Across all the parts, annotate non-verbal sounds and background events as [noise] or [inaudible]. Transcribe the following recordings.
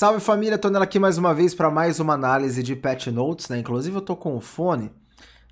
Salve família, tô nela aqui mais uma vez para mais uma análise de patch notes, né? Inclusive eu tô com o fone,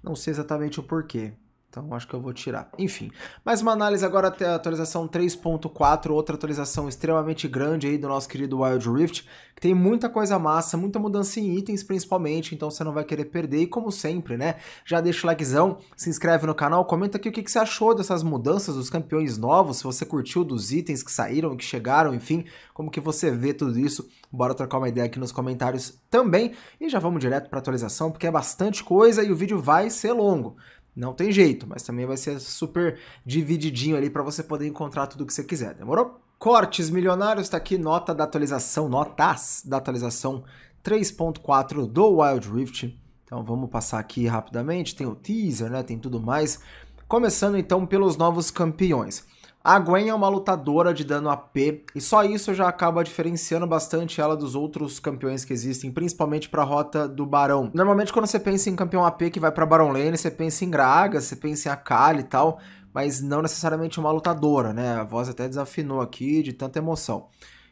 não sei exatamente o porquê. Então acho que eu vou tirar. Enfim, mais uma análise agora até a atualização 3.4, outra atualização extremamente grande aí do nosso querido Wild Rift, que tem muita coisa massa, muita mudança em itens principalmente, então você não vai querer perder. E como sempre, né, já deixa o likezão, se inscreve no canal, comenta aqui o que, que você achou dessas mudanças dos campeões novos, se você curtiu dos itens que saíram, que chegaram, enfim, como que você vê tudo isso. Bora trocar uma ideia aqui nos comentários também. E já vamos direto para atualização, porque é bastante coisa e o vídeo vai ser longo. Não tem jeito, mas também vai ser super divididinho ali para você poder encontrar tudo que você quiser, demorou? Cortes milionários, está aqui nota da atualização, notas da atualização 3.4 do Wild Rift. Então vamos passar aqui rapidamente, tem o teaser, né, tem tudo mais. Começando então pelos novos campeões. A Gwen é uma lutadora de dano AP, e só isso já acaba diferenciando bastante ela dos outros campeões que existem, principalmente para a rota do Barão. Normalmente quando você pensa em campeão AP que vai para Barão Lane, você pensa em Gragas, você pensa em Akali e tal, mas não necessariamente uma lutadora, né? A voz até desafinou aqui de tanta emoção.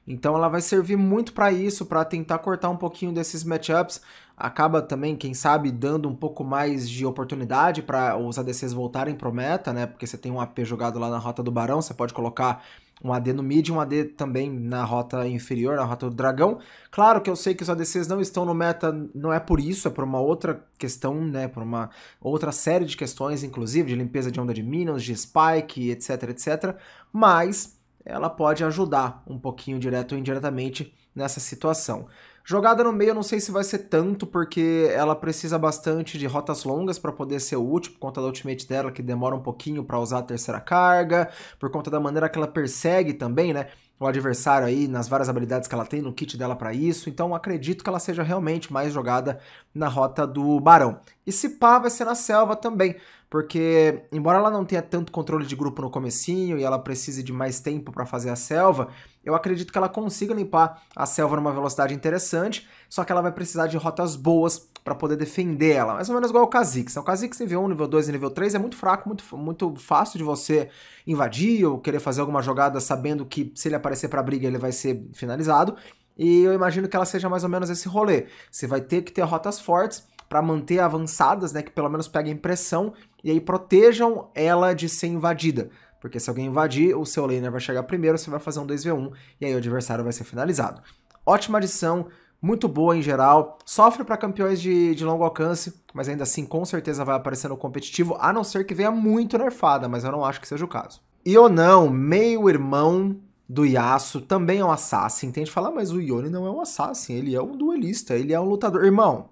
Então ela vai servir muito para isso, para tentar cortar um pouquinho desses matchups acaba também, quem sabe, dando um pouco mais de oportunidade para os ADCs voltarem pro meta, né? Porque você tem um AP jogado lá na rota do Barão, você pode colocar um AD no mid e um AD também na rota inferior, na rota do dragão. Claro que eu sei que os ADCs não estão no meta, não é por isso, é por uma outra questão, né, por uma outra série de questões, inclusive de limpeza de onda de minions, de spike, etc, etc, mas ela pode ajudar um pouquinho direto ou indiretamente nessa situação. Jogada no meio eu não sei se vai ser tanto, porque ela precisa bastante de rotas longas para poder ser útil, por conta da ultimate dela, que demora um pouquinho para usar a terceira carga, por conta da maneira que ela persegue também, né? o adversário aí nas várias habilidades que ela tem no kit dela para isso, então acredito que ela seja realmente mais jogada na rota do Barão. E se pá, vai ser na selva também, porque embora ela não tenha tanto controle de grupo no comecinho e ela precise de mais tempo para fazer a selva, eu acredito que ela consiga limpar a selva numa velocidade interessante, só que ela vai precisar de rotas boas para poder defender ela, mais ou menos igual o Kha'Zix. O Kha'Zix nível 1, nível 2 e nível 3 é muito fraco, muito, muito fácil de você invadir ou querer fazer alguma jogada sabendo que se ele aparecer para briga ele vai ser finalizado. E eu imagino que ela seja mais ou menos esse rolê. Você vai ter que ter rotas fortes para manter avançadas, né, que pelo menos peguem pressão e aí protejam ela de ser invadida. Porque se alguém invadir, o seu laner vai chegar primeiro, você vai fazer um 2v1 e aí o adversário vai ser finalizado. Ótima adição, muito boa em geral, sofre para campeões de, de longo alcance, mas ainda assim com certeza vai aparecer no competitivo, a não ser que venha muito nerfada, mas eu não acho que seja o caso. E ou não, meio irmão do Yasuo, também é um assassin. Tem gente que fala, ah, mas o Yone não é um assassin, ele é um duelista, ele é um lutador. Irmão,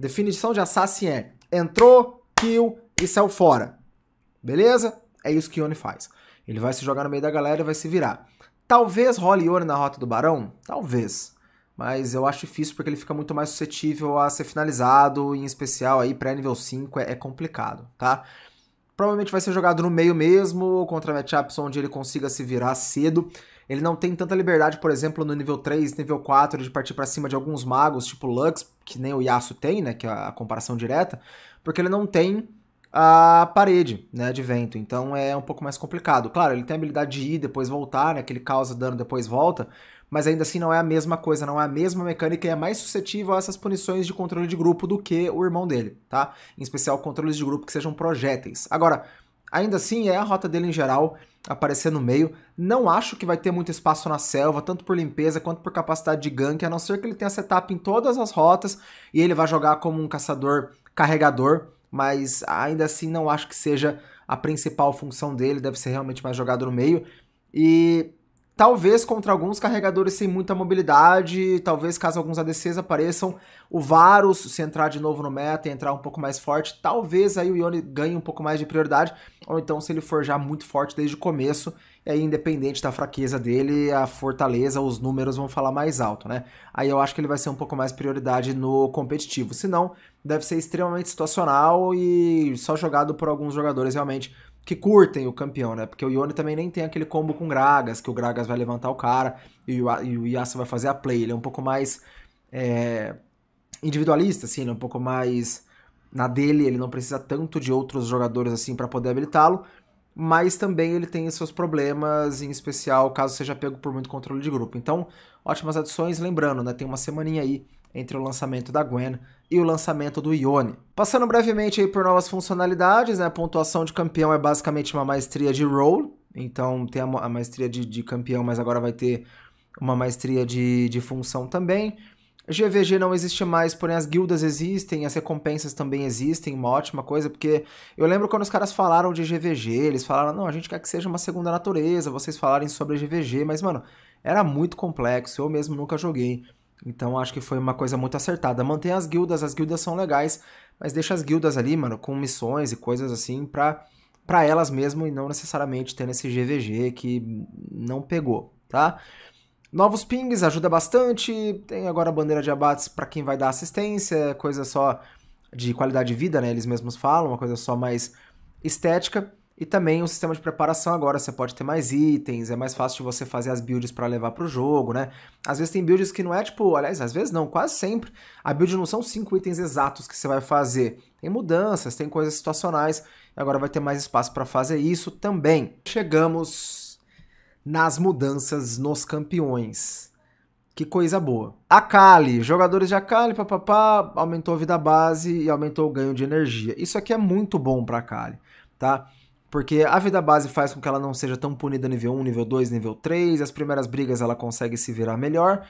Definição de assassin é entrou, kill e saiu fora. Beleza? É isso que Ione faz. Ele vai se jogar no meio da galera e vai se virar. Talvez role Ione na rota do Barão? Talvez. Mas eu acho difícil porque ele fica muito mais suscetível a ser finalizado, em especial aí pré-nível 5 é, é, complicado, tá? Provavelmente vai ser jogado no meio mesmo, contra matchups onde ele consiga se virar cedo. Ele não tem tanta liberdade, por exemplo, no nível 3, nível 4, de partir para cima de alguns magos, tipo Lux, que nem o Yasuo tem, né, que é a comparação direta, porque ele não tem a parede, né, de vento. Então é um pouco mais complicado. Claro, ele tem a habilidade de ir, depois voltar, né, que ele causa dano, depois volta, mas ainda assim não é a mesma coisa, não é a mesma mecânica e é mais suscetível a essas punições de controle de grupo do que o irmão dele, tá? Em especial controles de grupo que sejam projéteis. Agora, Ainda assim, é a rota dele em geral aparecer no meio. Não acho que vai ter muito espaço na selva, tanto por limpeza quanto por capacidade de gank, a não ser que ele tenha setup em todas as rotas e ele vai jogar como um caçador carregador, mas ainda assim não acho que seja a principal função dele, deve ser realmente mais jogado no meio. E Talvez contra alguns carregadores sem muita mobilidade, talvez caso alguns ADCs apareçam, o Varus, se entrar de novo no meta e entrar um pouco mais forte, talvez aí o Yone ganhe um pouco mais de prioridade, ou então se ele for já muito forte desde o começo, e aí independente da fraqueza dele, a fortaleza, os números vão falar mais alto, né? Aí eu acho que ele vai ser um pouco mais prioridade no competitivo, senão deve ser extremamente situacional e só jogado por alguns jogadores realmente que curtem o campeão, né? Porque o Ione também nem tem aquele combo com o Gragas, que o Gragas vai levantar o cara e o, Yasuo Yasa vai fazer a play. Ele é um pouco mais é, individualista, assim, é um pouco mais na dele, ele não precisa tanto de outros jogadores assim para poder habilitá-lo, mas também ele tem seus problemas, em especial caso seja pego por muito controle de grupo. Então, ótimas adições, lembrando, né? Tem uma semaninha aí entre o lançamento da Gwen e o lançamento do Ione. Passando brevemente por novas funcionalidades, né? a pontuação de campeão é basicamente uma maestria de role, então tem a maestria de, de campeão, mas agora vai ter uma maestria de, de função também. GVG não existe mais, porém as guildas existem, as recompensas também existem, uma ótima coisa, porque eu lembro quando os caras falaram de GVG, eles falaram, não, a gente quer que seja uma segunda natureza, vocês falarem sobre GVG, mas, mano, era muito complexo, eu mesmo nunca joguei. Então acho que foi uma coisa muito acertada. Mantém as guildas, as guildas são legais, mas deixa as guildas ali, mano, com missões e coisas assim pra, pra elas mesmo e não necessariamente tendo esse GVG que não pegou, tá? Novos pings ajuda bastante, tem agora a bandeira de abates para quem vai dar assistência, coisa só de qualidade de vida, né? Eles mesmos falam, uma coisa só mais estética. E também o sistema de preparação agora, você pode ter mais itens, é mais fácil de você fazer as builds para levar pro jogo, né? Às vezes tem builds que não é tipo, aliás, às vezes não, quase sempre, a build não são cinco itens exatos que você vai fazer. Tem mudanças, tem coisas situacionais, agora vai ter mais espaço para fazer isso também. Chegamos nas mudanças nos campeões. Que coisa boa. Akali, jogadores de Akali, papapá, aumentou a vida base e aumentou o ganho de energia. Isso aqui é muito bom para Akali, tá? Porque a vida base faz com que ela não seja tão punida nível 1, nível 2, nível 3, as primeiras brigas ela consegue se virar melhor.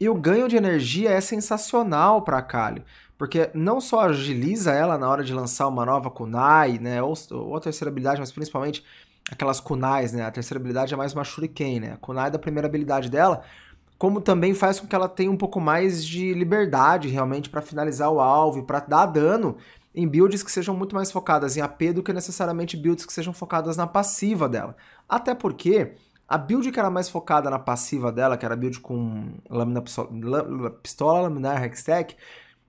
E o ganho de energia é sensacional para a Kali, porque não só agiliza ela na hora de lançar uma nova kunai, né, ou, ou a terceira habilidade, mas principalmente aquelas kunais, né? A terceira habilidade é mais uma shuriken, né? A kunai é da primeira habilidade dela, como também faz com que ela tenha um pouco mais de liberdade realmente para finalizar o alvo e para dar dano em builds que sejam muito mais focadas em AP do que necessariamente builds que sejam focadas na passiva dela. Até porque a build que era mais focada na passiva dela, que era a build com lâmina, pistola laminar hextech,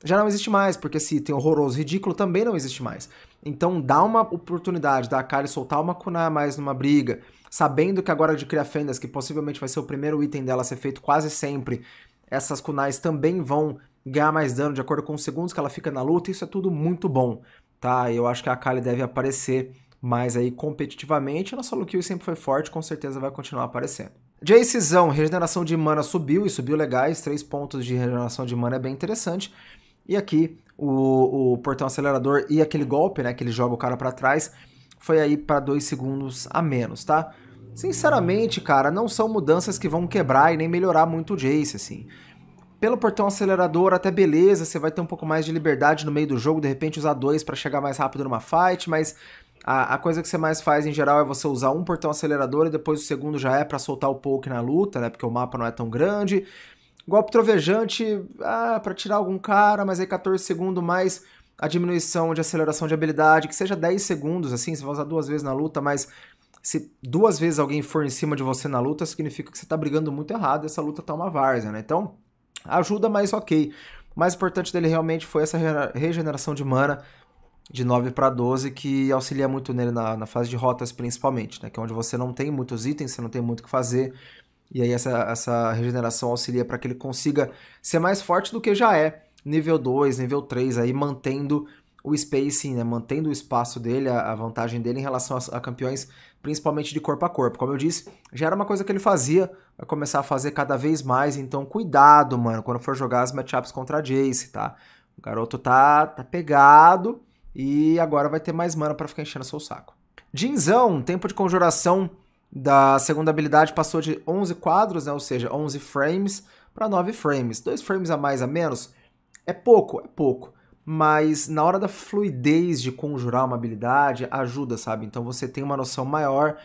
já não existe mais, porque esse item horroroso ridículo também não existe mais. Então dá uma oportunidade da Akali soltar uma Kunai mais numa briga, sabendo que agora de criar fendas, que possivelmente vai ser o primeiro item dela a ser feito quase sempre, essas kunais também vão ganhar mais dano de acordo com os segundos que ela fica na luta, isso é tudo muito bom, tá? Eu acho que a Akali deve aparecer mais aí competitivamente, a nossa Luquio sempre foi forte, com certeza vai continuar aparecendo. Jacezão, regeneração de mana subiu e subiu legais, 3 pontos de regeneração de mana é bem interessante. E aqui o, o portão acelerador e aquele golpe, né, que ele joga o cara para trás, foi aí para 2 segundos a menos, tá? Sinceramente, cara, não são mudanças que vão quebrar e nem melhorar muito o Jace, assim pelo portão acelerador, até beleza, você vai ter um pouco mais de liberdade no meio do jogo, de repente usar dois para chegar mais rápido numa fight, mas a, a, coisa que você mais faz em geral é você usar um portão acelerador e depois o segundo já é para soltar o poke na luta, né? Porque o mapa não é tão grande. Golpe trovejante, ah, para tirar algum cara, mas aí 14 segundos mais a diminuição de aceleração de habilidade, que seja 10 segundos, assim, você vai usar duas vezes na luta, mas se duas vezes alguém for em cima de você na luta, significa que você tá brigando muito errado, essa luta tá uma várzea, né? Então, Ajuda, mas ok. O mais importante dele realmente foi essa regeneração de mana de 9 para 12, que auxilia muito nele na, na, fase de rotas, principalmente, né? Que é onde você não tem muitos itens, você não tem muito o que fazer. E aí essa, essa regeneração auxilia para que ele consiga ser mais forte do que já é. Nível 2, nível 3, aí mantendo o spacing, né, mantendo o espaço dele, a, a vantagem dele em relação a, a, campeões, principalmente de corpo a corpo. Como eu disse, já era uma coisa que ele fazia, vai começar a fazer cada vez mais, então cuidado, mano, quando for jogar as matchups contra a Jace, tá? O garoto tá, tá pegado e agora vai ter mais mana para ficar enchendo seu saco. Jinzão, tempo de conjuração da segunda habilidade passou de 11 quadros, né, ou seja, 11 frames para 9 frames. 2 frames a mais a menos é pouco, é pouco mas na hora da fluidez de conjurar uma habilidade, ajuda, sabe? Então você tem uma noção maior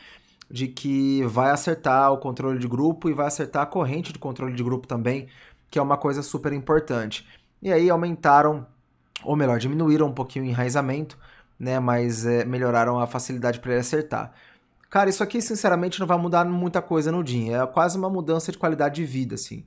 de que vai acertar o controle de grupo e vai acertar a corrente de controle de grupo também, que é uma coisa super importante. E aí aumentaram, ou melhor, diminuíram um pouquinho o enraizamento, né? Mas é, melhoraram a facilidade para ele acertar. Cara, isso aqui sinceramente não vai mudar muita coisa no dia. É quase uma mudança de qualidade de vida, assim.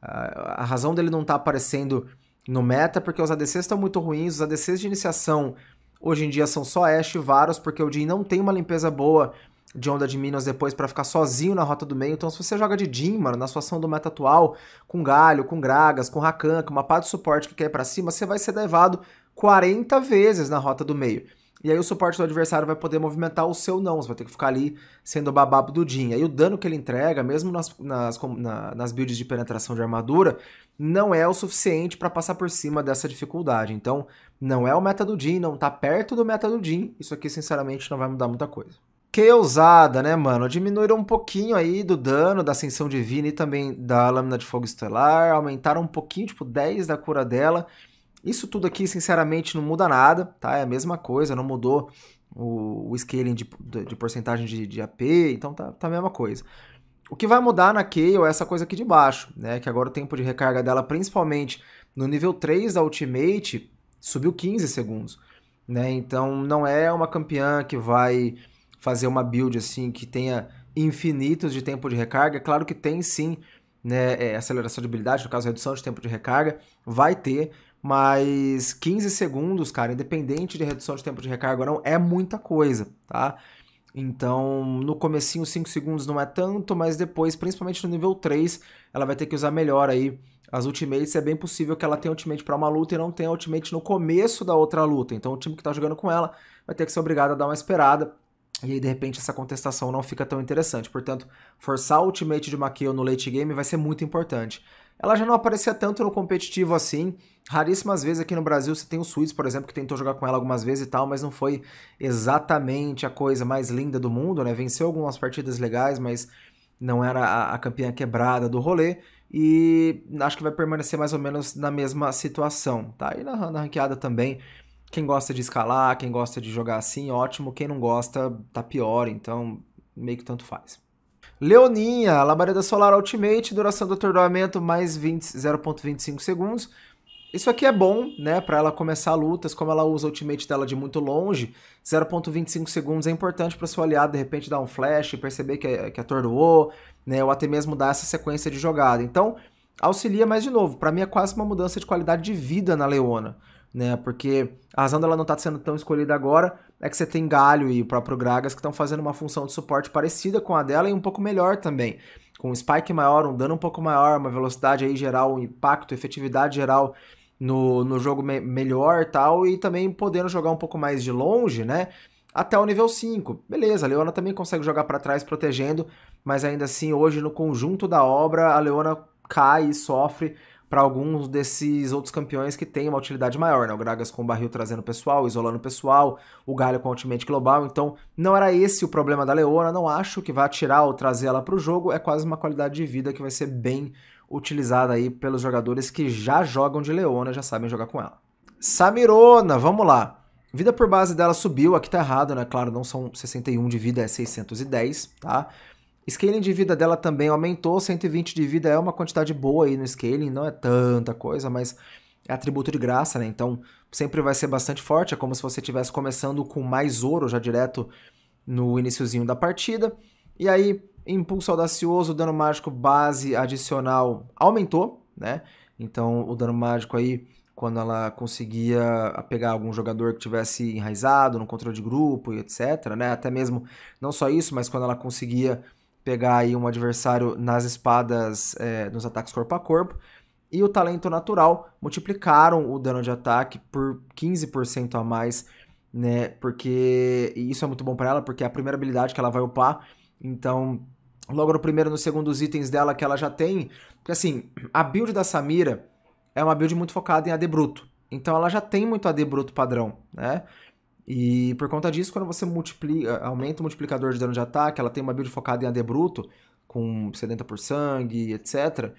A, ah, a razão dele não estar tá aparecendo no meta, porque os ADCs estão muito ruins, os ADCs de iniciação hoje em dia são só Ashe e Varus, porque o Jhin não tem uma limpeza boa de onda de Minas depois para ficar sozinho na rota do meio. Então, se você joga de Jhin, mano, na sua ação do meta atual, com Galho, com Gragas, com Rakan, com uma pá de suporte que quer ir pra cima, você vai ser devado 40 vezes na rota do meio. E aí o suporte do adversário vai poder movimentar o seu não, você vai ter que ficar ali sendo bababo do Jhin. Aí o dano que ele entrega, mesmo nas, nas, na, nas builds de penetração de armadura, não é o suficiente para passar por cima dessa dificuldade. Então, não é o meta do não está perto do meta do Isso aqui, sinceramente, não vai mudar muita coisa. Que ousada, né, mano? Diminuíram um pouquinho aí do dano da Ascensão Divina e também da Lâmina de Fogo Estelar. Aumentaram um pouquinho, tipo 10 da cura dela. Isso tudo aqui, sinceramente, não muda nada, tá? É a mesma coisa, não mudou o, o scaling de, de, de porcentagem de, de, AP, então tá, tá a mesma coisa. O que vai mudar na Kayle é essa coisa aqui de baixo, né? Que agora o tempo de recarga dela, principalmente no nível 3 da Ultimate, subiu 15 segundos. Né? Então não é uma campeã que vai fazer uma build assim que tenha infinitos de tempo de recarga. É claro que tem sim né, é, aceleração de habilidade, no caso redução de tempo de recarga, vai ter, mas 15 segundos, cara, independente de redução de tempo de recarga ou não, é muita coisa, tá? Então, no comecinho, 5 segundos não é tanto, mas depois, principalmente no nível 3, ela vai ter que usar melhor aí as ultimates. É bem possível que ela tenha ultimate para uma luta e não tenha ultimate no começo da outra luta. Então, o time que está jogando com ela vai ter que ser obrigado a dar uma esperada. E aí, de repente, essa contestação não fica tão interessante. Portanto, forçar o ultimate de uma no late game vai ser muito importante ela já não aparecia tanto no competitivo assim. Raríssimas vezes aqui no Brasil você tem o Suíço, por exemplo, que tentou jogar com ela algumas vezes e tal, mas não foi exatamente a coisa mais linda do mundo, né? Venceu algumas partidas legais, mas não era a, a campeã quebrada do rolê. E acho que vai permanecer mais ou menos na mesma situação, tá? E na, na ranqueada também. Quem gosta de escalar, quem gosta de jogar assim, ótimo. Quem não gosta, tá pior, então meio que tanto faz. Leoninha, Labareda Solar Ultimate, duração do atordoamento mais 0.25 segundos. Isso aqui é bom, né, para ela começar lutas, como ela usa o ultimate dela de muito longe, 0.25 segundos é importante para seu aliado de repente dar um flash, perceber que, que atordoou, né, ou até mesmo dar essa sequência de jogada. Então, auxilia, mais de novo, para mim é quase uma mudança de qualidade de vida na Leona, né, porque a razão dela não tá sendo tão escolhida agora é que você tem Galho e o próprio Gragas que estão fazendo uma função de suporte parecida com a dela e um pouco melhor também. Com um spike maior, um dano um pouco maior, uma velocidade aí geral, um impacto, efetividade geral no, no jogo me melhor tal, e também podendo jogar um pouco mais de longe, né? Até o nível 5. Beleza, a Leona também consegue jogar para trás protegendo, mas ainda assim, hoje no conjunto da obra, a Leona cai e sofre para alguns desses outros campeões que têm uma utilidade maior, né? O Gragas com o barril trazendo pessoal, isolando pessoal, o Galho com o ultimate global. Então, não era esse o problema da Leona, não acho que vai tirar ou trazer ela para o jogo, é quase uma qualidade de vida que vai ser bem utilizada aí pelos jogadores que já jogam de Leona, já sabem jogar com ela. Samirona, vamos lá. Vida por base dela subiu, aqui tá errado, né? Claro, não são 61 de vida, é 610, tá? Scaling de vida dela também aumentou, 120 de vida é uma quantidade boa aí no scaling, não é tanta coisa, mas é atributo de graça, né? Então sempre vai ser bastante forte, é como se você estivesse começando com mais ouro já direto no iníciozinho da partida. E aí, impulso audacioso, dano mágico base adicional aumentou, né? Então o dano mágico aí, quando ela conseguia pegar algum jogador que tivesse enraizado no controle de grupo e etc, né? Até mesmo, não só isso, mas quando ela conseguia pegar aí um adversário nas espadas, é, nos ataques corpo a corpo. E o talento natural multiplicaram o dano de ataque por 15% a mais, né? Porque e isso é muito bom para ela, porque é a primeira habilidade que ela vai upar. Então, logo no primeiro e no segundo os itens dela que ela já tem. Porque assim, a build da Samira é uma build muito focada em AD bruto. Então ela já tem muito AD bruto padrão, né? E por conta disso, quando você multiplica, aumenta o multiplicador de dano de ataque, ela tem uma build focada em AD bruto, com 70 por sangue, etc.,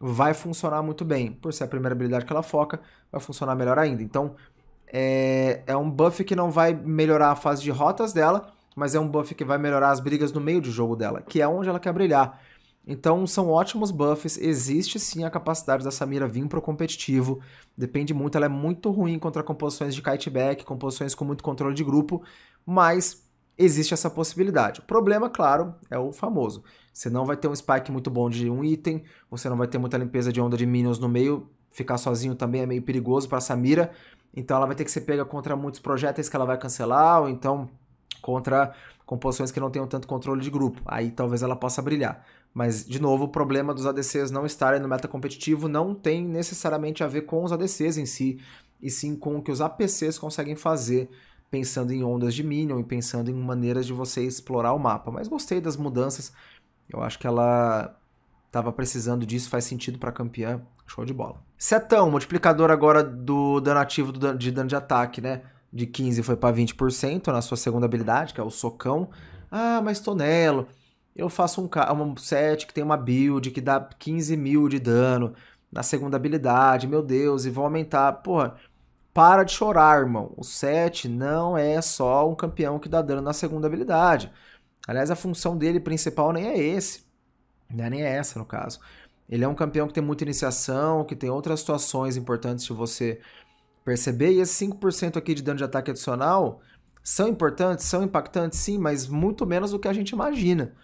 vai funcionar muito bem. Por ser a primeira habilidade que ela foca, vai funcionar melhor ainda. Então, é, é um buff que não vai melhorar a fase de rotas dela, mas é um buff que vai melhorar as brigas no meio de jogo dela, que é onde ela quer brilhar. Então são ótimos buffs, existe sim a capacidade da Samira vir pro competitivo, depende muito, ela é muito ruim contra composições de kiteback, composições com muito controle de grupo, mas existe essa possibilidade. O problema, claro, é o famoso. Você não vai ter um spike muito bom de um item, você não vai ter muita limpeza de onda de minions no meio, ficar sozinho também é meio perigoso para Samira, então ela vai ter que ser pega contra muitos projéteis que ela vai cancelar, ou então contra composições que não tenham tanto controle de grupo. Aí talvez ela possa brilhar. Mas, de novo, o problema dos ADCs não estarem no meta competitivo não tem necessariamente a ver com os ADCs em si, e sim com o que os APCs conseguem fazer, pensando em ondas de Minion e pensando em maneiras de você explorar o mapa. Mas gostei das mudanças, eu acho que ela estava precisando disso, faz sentido para campeã, show de bola. Setão, multiplicador agora do dano ativo do dan de dano de ataque, né? De 15 foi para 20% na sua segunda habilidade, que é o socão. Ah, mas Tonelo eu faço um, um set que tem uma build que dá 15 mil de dano na segunda habilidade, meu Deus, e vão aumentar. Porra, para de chorar, irmão. O set não é só um campeão que dá dano na segunda habilidade. Aliás, a função dele principal nem é esse. Né? Nem é essa, no caso. Ele é um campeão que tem muita iniciação, que tem outras situações importantes de você perceber. E esses 5% aqui de dano de ataque adicional são importantes, são impactantes, sim, mas muito menos do que a gente imagina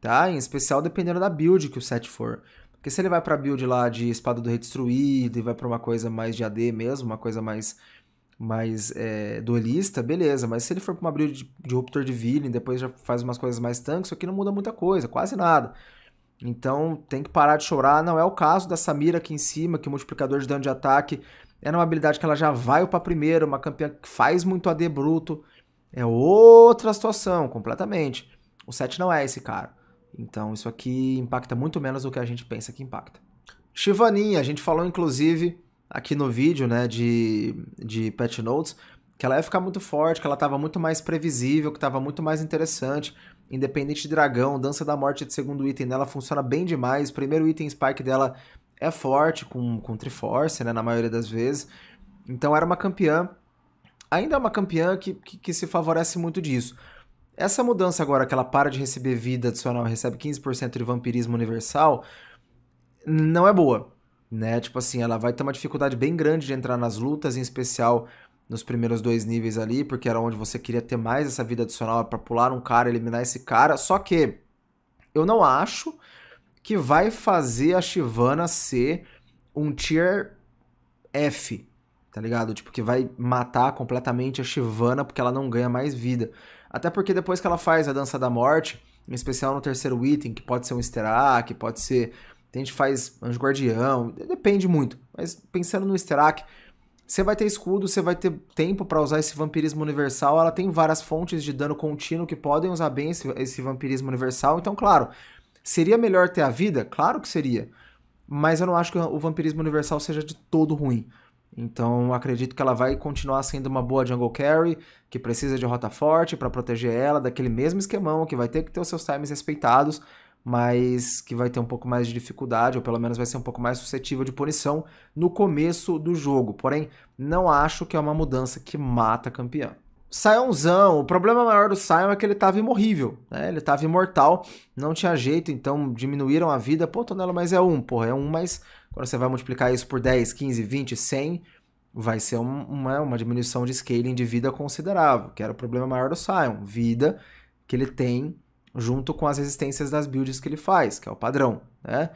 tá? Em especial dependendo da build que o set for. Porque se ele vai pra build lá de espada do rei destruído e vai pra uma coisa mais de AD mesmo, uma coisa mais mais é, duelista, beleza. Mas se ele for pra uma build de, de Ruptor de Villain, depois já faz umas coisas mais tanques, isso aqui não muda muita coisa, quase nada. Então tem que parar de chorar. Não é o caso da Samira aqui em cima, que o multiplicador de dano de ataque é uma habilidade que ela já vai para primeiro, uma campeã que faz muito AD bruto. É outra situação, completamente. O set não é esse cara. Então isso aqui impacta muito menos do que a gente pensa que impacta. Shivaninha, a gente falou inclusive aqui no vídeo né, de, de patch notes que ela ia ficar muito forte, que ela estava muito mais previsível, que estava muito mais interessante. Independente de Dragão, Dança da Morte é de segundo item dela funciona bem demais. primeiro item Spike dela é forte com, com Triforce, né, na maioria das vezes. Então era uma campeã, ainda é uma campeã que, que, que se favorece muito disso. Essa mudança agora que ela para de receber vida adicional e recebe 15% de vampirismo universal não é boa, né? Tipo assim, ela vai ter uma dificuldade bem grande de entrar nas lutas, em especial nos primeiros dois níveis ali, porque era onde você queria ter mais essa vida adicional para pular um cara, eliminar esse cara. Só que eu não acho que vai fazer a Shivana ser um tier F, tá ligado? Tipo, que vai matar completamente a Shivana porque ela não ganha mais vida. Até porque depois que ela faz a Dança da Morte, em especial no terceiro item, que pode ser um easter egg, pode ser. A gente faz Anjo Guardião, depende muito. Mas pensando no easter egg, você vai ter escudo, você vai ter tempo para usar esse vampirismo universal. Ela tem várias fontes de dano contínuo que podem usar bem esse, esse vampirismo universal. Então, claro, seria melhor ter a vida? Claro que seria. Mas eu não acho que o vampirismo universal seja de todo ruim. Então acredito que ela vai continuar sendo uma boa jungle carry, que precisa de rota forte para proteger ela daquele mesmo esquemão, que vai ter que ter os seus times respeitados, mas que vai ter um pouco mais de dificuldade, ou pelo menos vai ser um pouco mais suscetível de punição no começo do jogo. Porém, não acho que é uma mudança que mata campeão campeã. Sionzão, o problema maior do Sion é que ele tava imorrível, né? Ele tava imortal, não tinha jeito, então diminuíram a vida. Pô, Tonelo, mas é um, porra, é um, mas quando você vai multiplicar isso por 10, 15, 20, 100, vai ser uma, uma diminuição de scaling de vida considerável, que era o problema maior do Sion, vida que ele tem junto com as resistências das builds que ele faz, que é o padrão, né?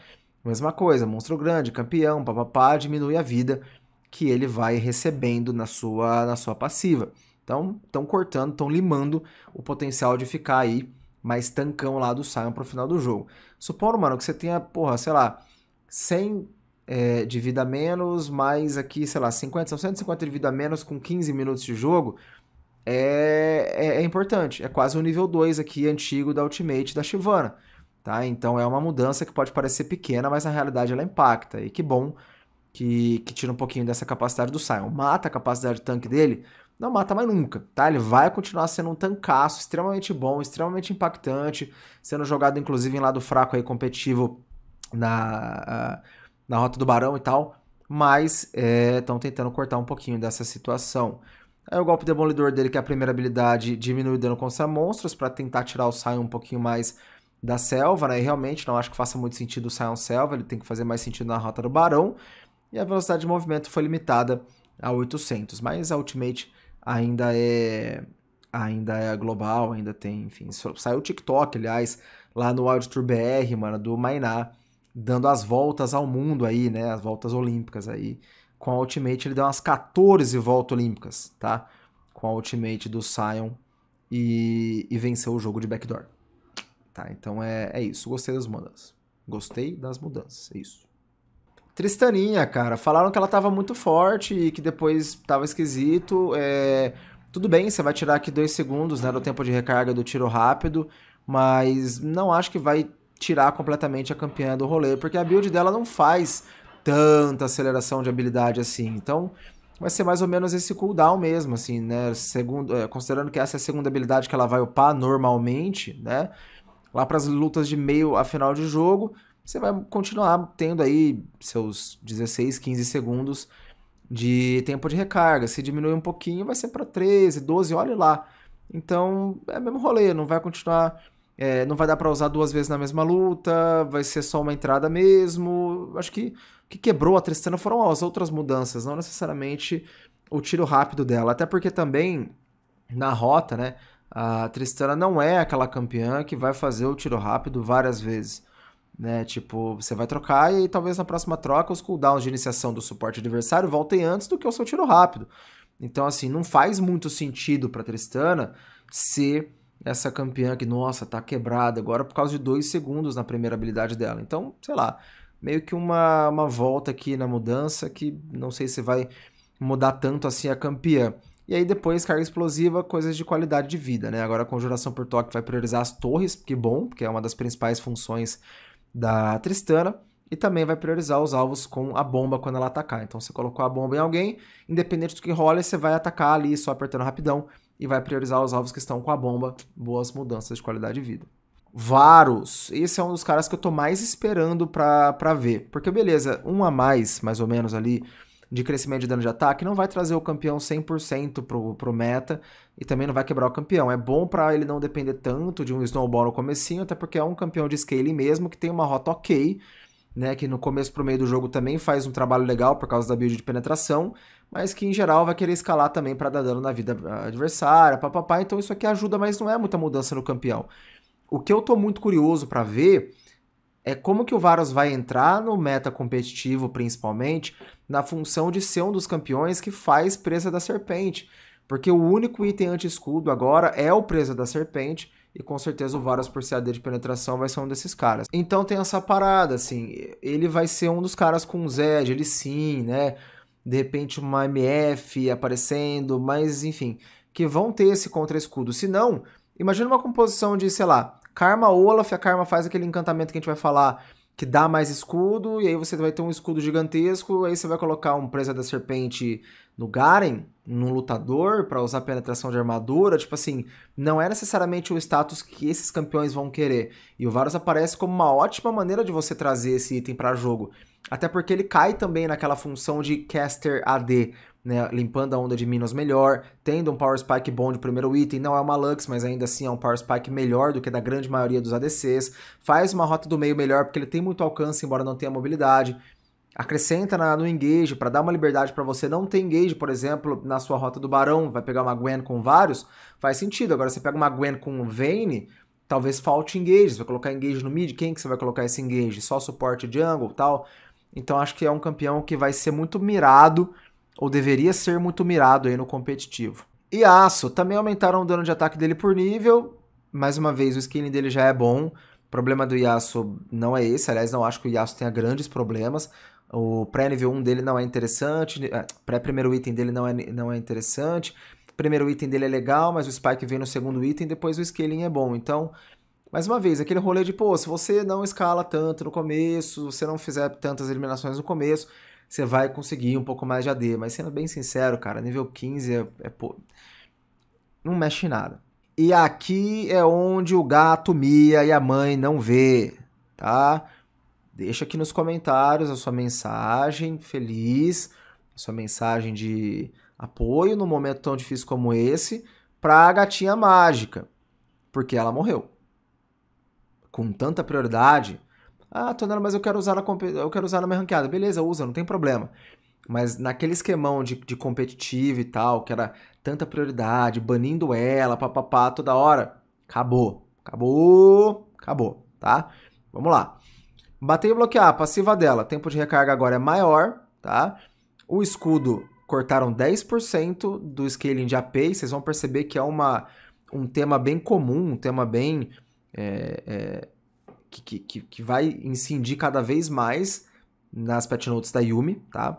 Mesma coisa, monstro grande, campeão, papapá, diminui a vida que ele vai recebendo na sua, na sua passiva. Então, estão cortando, estão limando o potencial de ficar aí mais tancão lá do Sion pro final do jogo. Supondo, mano, que você tenha, porra, sei lá, 100 é, de vida a menos, mais aqui, sei lá, 50, são 150 de vida a menos com 15 minutos de jogo. É, é, é importante. É quase o um nível 2 aqui antigo da Ultimate da shivana Tá? Então é uma mudança que pode parecer pequena, mas na realidade ela impacta. E que bom que, que tira um pouquinho dessa capacidade do Sion. Mata a capacidade de tanque dele, não mata mais nunca, tá? Ele vai continuar sendo um tancaço extremamente bom, extremamente impactante, sendo jogado inclusive em lado fraco aí competitivo na. Uh, na Rota do Barão e tal, mas estão é, tentando cortar um pouquinho dessa situação. Aí o golpe demolidor dele, que é a primeira habilidade, diminui o dano contra monstros para tentar tirar o Sion um pouquinho mais da selva, né? E realmente não acho que faça muito sentido o Sion selva, ele tem que fazer mais sentido na Rota do Barão. E a velocidade de movimento foi limitada a 800, mas a Ultimate ainda é ainda é global, ainda tem, enfim, saiu o TikTok, aliás, lá no Auditor BR, mano, do Mainá, dando as voltas ao mundo aí, né? As voltas olímpicas aí. Com a Ultimate ele deu umas 14 voltas olímpicas, tá? Com a Ultimate do Sion e, e venceu o jogo de backdoor. Tá, então é, é isso. Gostei das mudanças. Gostei das mudanças, é isso. Tristaninha, cara. Falaram que ela tava muito forte e que depois tava esquisito. É... Tudo bem, você vai tirar aqui dois segundos, né? Do tempo de recarga do tiro rápido. Mas não acho que vai tirar completamente a campeã do rolê, porque a build dela não faz tanta aceleração de habilidade assim. Então, vai ser mais ou menos esse cooldown mesmo, assim, né? Segundo, é, considerando que essa é a segunda habilidade que ela vai upar normalmente, né? Lá para as lutas de meio a final de jogo, você vai continuar tendo aí seus 16, 15 segundos de tempo de recarga. Se diminuir um pouquinho, vai ser para 13, 12, olhe lá. Então, é mesmo rolê, não vai continuar é, não vai dar para usar duas vezes na mesma luta, vai ser só uma entrada mesmo. Acho que o que quebrou a Tristana foram as outras mudanças, não necessariamente o tiro rápido dela. Até porque também na rota, né? A Tristana não é aquela campeã que vai fazer o tiro rápido várias vezes. Né? Tipo, você vai trocar e talvez na próxima troca os cooldowns de iniciação do suporte adversário voltem antes do que o seu tiro rápido. Então, assim, não faz muito sentido para Tristana ser essa campeã que, nossa, tá quebrada agora por causa de dois segundos na primeira habilidade dela. Então, sei lá, meio que uma, uma volta aqui na mudança que não sei se vai mudar tanto assim a campeã. E aí depois carga explosiva, coisas de qualidade de vida, né? Agora a conjuração por toque vai priorizar as torres, que bom, porque é uma das principais funções da Tristana. E também vai priorizar os alvos com a bomba quando ela atacar. Então você colocou a bomba em alguém, independente do que rola, você vai atacar ali só apertando rapidão e vai priorizar os alvos que estão com a bomba, boas mudanças de qualidade de vida. Varus, esse é um dos caras que eu tô mais esperando pra, pra ver. Porque, beleza, um a mais, mais ou menos ali, de crescimento de dano de ataque, não vai trazer o campeão 100% pro, pro meta e também não vai quebrar o campeão. É bom para ele não depender tanto de um snowball no comecinho, até porque é um campeão de scaling mesmo, que tem uma rota ok, né, que no começo pro meio do jogo também faz um trabalho legal por causa da build de penetração, mas que em geral vai querer escalar também para dar dano na vida ah, adversária, papapá, então isso aqui ajuda, mas não é muita mudança no campeão. O que eu tô muito curioso para ver é como que o Varus vai entrar no meta competitivo, principalmente, na função de ser um dos campeões que faz presa da serpente. Porque o único item anti-escudo agora é o presa da serpente, e com certeza o Varas, por ser AD de penetração, vai ser um desses caras. Então tem essa parada, assim. Ele vai ser um dos caras com Zed, ele sim, né? De repente uma MF aparecendo, mas enfim. Que vão ter esse contra-escudo. Se não, imagina uma composição de, sei lá, Karma Olaf, a Karma faz aquele encantamento que a gente vai falar que dá mais escudo, e aí você vai ter um escudo gigantesco, aí você vai colocar um Presa da Serpente no Garen, num lutador, para usar penetração de armadura, tipo assim, não é necessariamente o status que esses campeões vão querer. E o Varus aparece como uma ótima maneira de você trazer esse item para jogo. Até porque ele cai também naquela função de caster AD, né, limpando a onda de Minos melhor, tendo um Power Spike bom de primeiro item, não é uma Lux, mas ainda assim é um Power Spike melhor do que da grande maioria dos ADCs, faz uma rota do meio melhor porque ele tem muito alcance, embora não tenha mobilidade, acrescenta na, no engage para dar uma liberdade para você não ter engage, por exemplo, na sua rota do Barão, vai pegar uma Gwen com vários, faz sentido. Agora você pega uma Gwen com Vayne, talvez falte engage, você vai colocar engage no mid, quem que você vai colocar esse engage? Só suporte jungle, tal. Então acho que é um campeão que vai ser muito mirado ou deveria ser muito mirado aí no competitivo. E Aço, também aumentaram o dano de ataque dele por nível, mais uma vez o scaling dele já é bom, o problema do Yasuo não é esse, aliás não acho que o Yasuo tenha grandes problemas, o pré-nível 1 dele não é interessante, é, pré-primeiro item dele não é, não é interessante, primeiro item dele é legal, mas o Spike vem no segundo item, depois o scaling é bom. Então, mais uma vez, aquele rolê de, pô, se você não escala tanto no começo, se você não fizer tantas eliminações no começo, você vai conseguir um pouco mais de AD. Mas sendo bem sincero, cara, nível 15 é, é pô, não mexe em nada. E aqui é onde o gato mia e a mãe não vê, tá? Deixa aqui nos comentários a sua mensagem feliz, a sua mensagem de apoio num momento tão difícil como esse pra gatinha mágica, porque ela morreu. Com tanta prioridade, ah, tonela, mas eu quero usar na, eu quero usar na minha ranqueada. Beleza, usa, não tem problema. Mas naquele esquemão de, de competitivo e tal, que era tanta prioridade, banindo ela, papapá, toda hora, acabou. Acabou, acabou, tá? Vamos lá. Bater e bloquear, passiva dela, tempo de recarga agora é maior, tá? O escudo cortaram 10% do scaling de AP, vocês vão perceber que é uma, um tema bem comum, um tema bem é, é que, que, que vai incidir cada vez mais nas pet notes da Yumi, tá?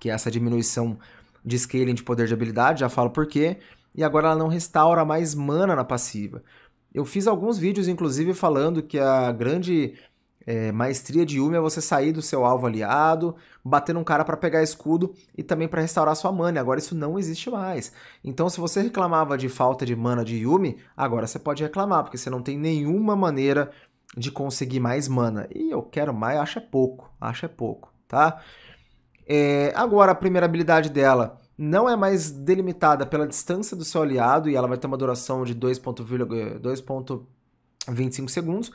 Que é essa diminuição de scaling de poder de habilidade, já falo por quê. E agora ela não restaura mais mana na passiva. Eu fiz alguns vídeos, inclusive, falando que a grande é, maestria de Yumi é você sair do seu alvo aliado, bater num cara para pegar escudo e também para restaurar sua mana. Agora isso não existe mais. Então, se você reclamava de falta de mana de Yumi, agora você pode reclamar, porque você não tem nenhuma maneira de conseguir mais mana. E eu quero mais, acho é pouco, acho é pouco, tá? É, agora, a primeira habilidade dela não é mais delimitada pela distância do seu aliado, e ela vai ter uma duração de 2,25 eh, segundos.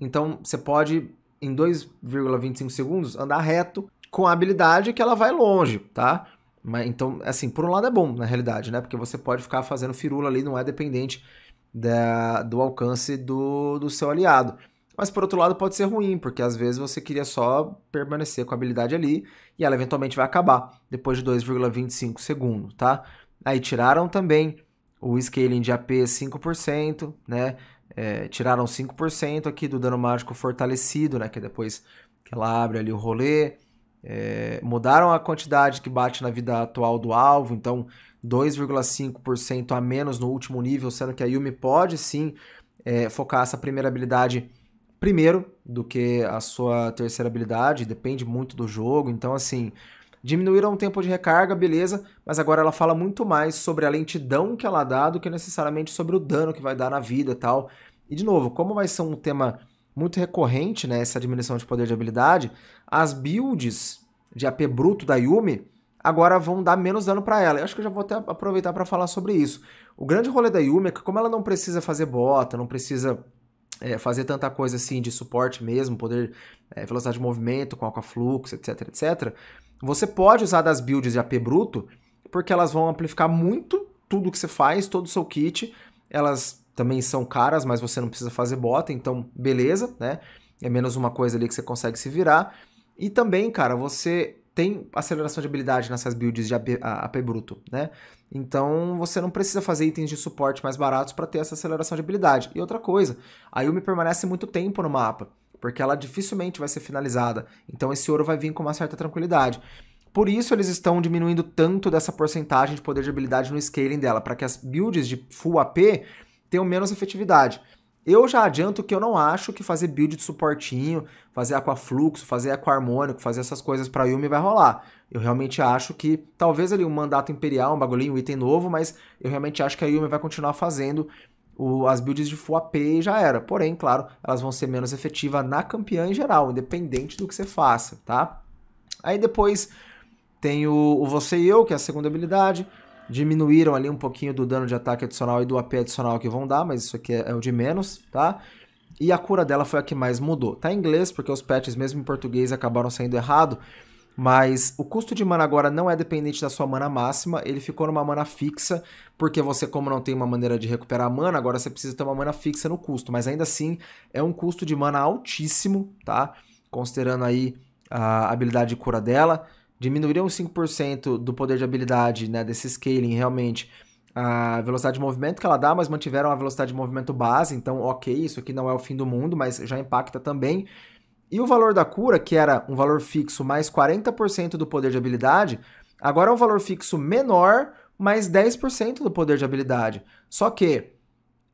Então, você pode, em 2,25 segundos, andar reto com a habilidade que ela vai longe, tá? Mas, então, assim, por um lado é bom, na realidade, né? Porque você pode ficar fazendo firula ali, não é dependente da, do alcance do, do seu aliado. Mas por outro lado, pode ser ruim, porque às vezes você queria só permanecer com a habilidade ali e ela eventualmente vai acabar depois de 2,25 segundos, tá? Aí tiraram também o scaling de AP 5%, né? É, tiraram 5% aqui do dano mágico fortalecido, né? Que é depois que ela abre ali o rolê. É, mudaram a quantidade que bate na vida atual do alvo, então 2,5% a menos no último nível, sendo que a Yumi pode sim é, focar essa primeira habilidade primeiro do que a sua terceira habilidade, depende muito do jogo. Então, assim, diminuíram o tempo de recarga, beleza, mas agora ela fala muito mais sobre a lentidão que ela dá do que necessariamente sobre o dano que vai dar na vida e tal. E, de novo, como vai ser um tema muito recorrente, né, essa diminuição de poder de habilidade, as builds de AP bruto da Yumi agora vão dar menos dano para ela. Eu acho que eu já vou até aproveitar para falar sobre isso. O grande rolê da Yumi é que como ela não precisa fazer bota, não precisa é, fazer tanta coisa assim de suporte mesmo, poder é, velocidade de movimento com fluxo etc, etc, você pode usar das builds de AP bruto, porque elas vão amplificar muito tudo que você faz, todo o seu kit. Elas também são caras, mas você não precisa fazer bota, então beleza, né? É menos uma coisa ali que você consegue se virar. E também, cara, você tem aceleração de habilidade nessas builds de AP, AP, bruto, né? Então você não precisa fazer itens de suporte mais baratos para ter essa aceleração de habilidade. E outra coisa, a Yumi permanece muito tempo no mapa, porque ela dificilmente vai ser finalizada. Então esse ouro vai vir com uma certa tranquilidade. Por isso eles estão diminuindo tanto dessa porcentagem de poder de habilidade no scaling dela, para que as builds de full AP tenham menos efetividade. Eu já adianto que eu não acho que fazer build de suportinho, fazer aquafluxo, fazer aquarmônico, fazer essas coisas para Yumi vai rolar. Eu realmente acho que, talvez ali um mandato imperial, um bagulhinho, um item novo, mas eu realmente acho que a Yumi vai continuar fazendo o, as builds de full AP e já era. Porém, claro, elas vão ser menos efetivas na campeã em geral, independente do que você faça, tá? Aí depois tem o, o Você e Eu, que é a segunda habilidade. Diminuíram ali um pouquinho do dano de ataque adicional e do AP adicional que vão dar, mas isso aqui é, é, o de menos, tá? E a cura dela foi a que mais mudou. Tá em inglês, porque os patches, mesmo em português, acabaram saindo errado. Mas o custo de mana agora não é dependente da sua mana máxima, ele ficou numa mana fixa, porque você, como não tem uma maneira de recuperar mana, agora você precisa ter uma mana fixa no custo. Mas ainda assim, é um custo de mana altíssimo, tá? Considerando aí a habilidade de cura dela diminuiriam 5% do poder de habilidade, né, desse scaling realmente, a velocidade de movimento que ela dá, mas mantiveram a velocidade de movimento base, então ok, isso aqui não é o fim do mundo, mas já impacta também. E o valor da cura, que era um valor fixo mais 40% do poder de habilidade, agora é um valor fixo menor, mais 10% do poder de habilidade. Só que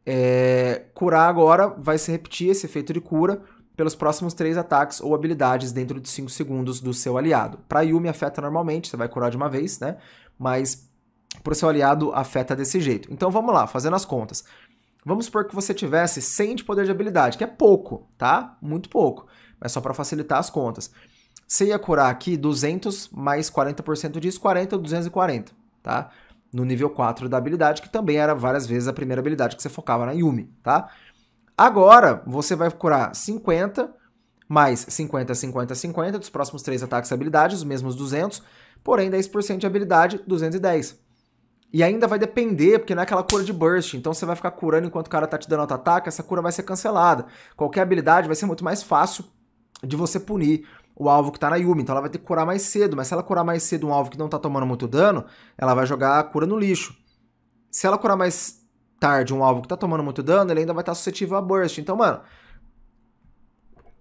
é, curar agora vai se repetir esse efeito de cura pelos próximos três ataques ou habilidades dentro de 5 segundos do seu aliado. Para Yumi afeta normalmente, você vai curar de uma vez, né? Mas para o seu aliado afeta desse jeito. Então vamos lá, fazendo as contas. Vamos supor que você tivesse 100 de poder de habilidade, que é pouco, tá? Muito pouco, mas só para facilitar as contas. Você ia curar aqui 200 mais 40% disso, 40 ou 240, tá? No nível 4 da habilidade, que também era várias vezes a primeira habilidade que você focava na Yumi, tá? Agora, você vai curar 50, mais 50, 50, 50, dos próximos três ataques e habilidades, os mesmos 200, porém 10% de habilidade, 210. E ainda vai depender, porque não é aquela cura de burst, então você vai ficar curando enquanto o cara tá te dando auto-ataque, essa cura vai ser cancelada. Qualquer habilidade vai ser muito mais fácil de você punir o alvo que tá na Yumi, então ela vai ter que curar mais cedo, mas se ela curar mais cedo um alvo que não tá tomando muito dano, ela vai jogar a cura no lixo. Se ela curar mais tarde um alvo que tá tomando muito dano, ele ainda vai estar tá suscetível a burst. Então, mano,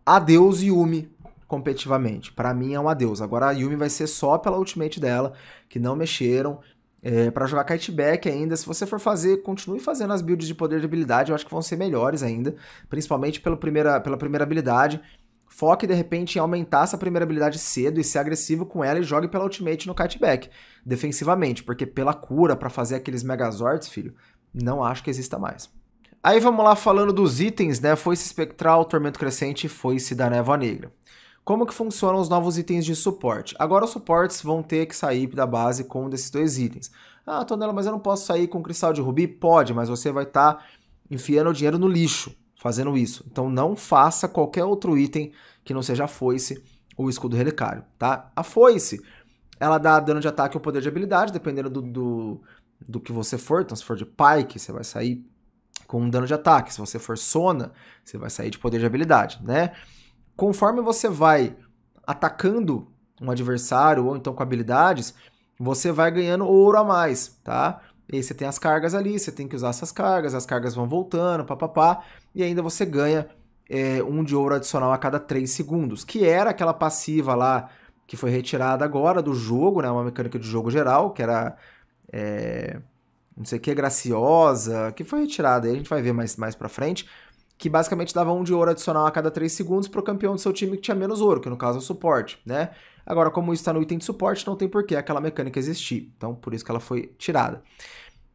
adeus Yumi competitivamente. Para mim é um adeus. Agora a Yumi vai ser só pela ultimate dela, que não mexeram. É, para jogar back ainda, se você for fazer, continue fazendo as builds de poder de habilidade, eu acho que vão ser melhores ainda, principalmente pela primeira, pela primeira habilidade. Foque, de repente, em aumentar essa primeira habilidade cedo e ser agressivo com ela e jogue pela ultimate no back defensivamente, porque pela cura, para fazer aqueles megazords, filho, não acho que exista mais. Aí vamos lá falando dos itens, né? Foi-se espectral, tormento crescente e se da névoa negra. Como que funcionam os novos itens de suporte? Agora os suportes vão ter que sair da base com um desses dois itens. Ah, Tonela, mas eu não posso sair com cristal de rubi? Pode, mas você vai estar tá enfiando o dinheiro no lixo fazendo isso. Então não faça qualquer outro item que não seja a foice ou escudo relicário, tá? A foice, ela dá dano de ataque ou poder de habilidade, dependendo do, do do que você for, então se for de Pike, você vai sair com um dano de ataque, se você for Sona, você vai sair de poder de habilidade, né? Conforme você vai atacando um adversário ou então com habilidades, você vai ganhando ouro a mais, tá? E aí você tem as cargas ali, você tem que usar essas cargas, as cargas vão voltando, papapá, e ainda você ganha é, um de ouro adicional a cada 3 segundos, que era aquela passiva lá que foi retirada agora do jogo, né? Uma mecânica de jogo geral, que era é, não sei o que, graciosa, que foi retirada, a gente vai ver mais, mais pra frente, que basicamente dava um de ouro adicional a cada 3 segundos pro campeão do seu time que tinha menos ouro, que no caso é o suporte, né? Agora, como isso está no item de suporte, não tem porquê aquela mecânica existir, então por isso que ela foi tirada.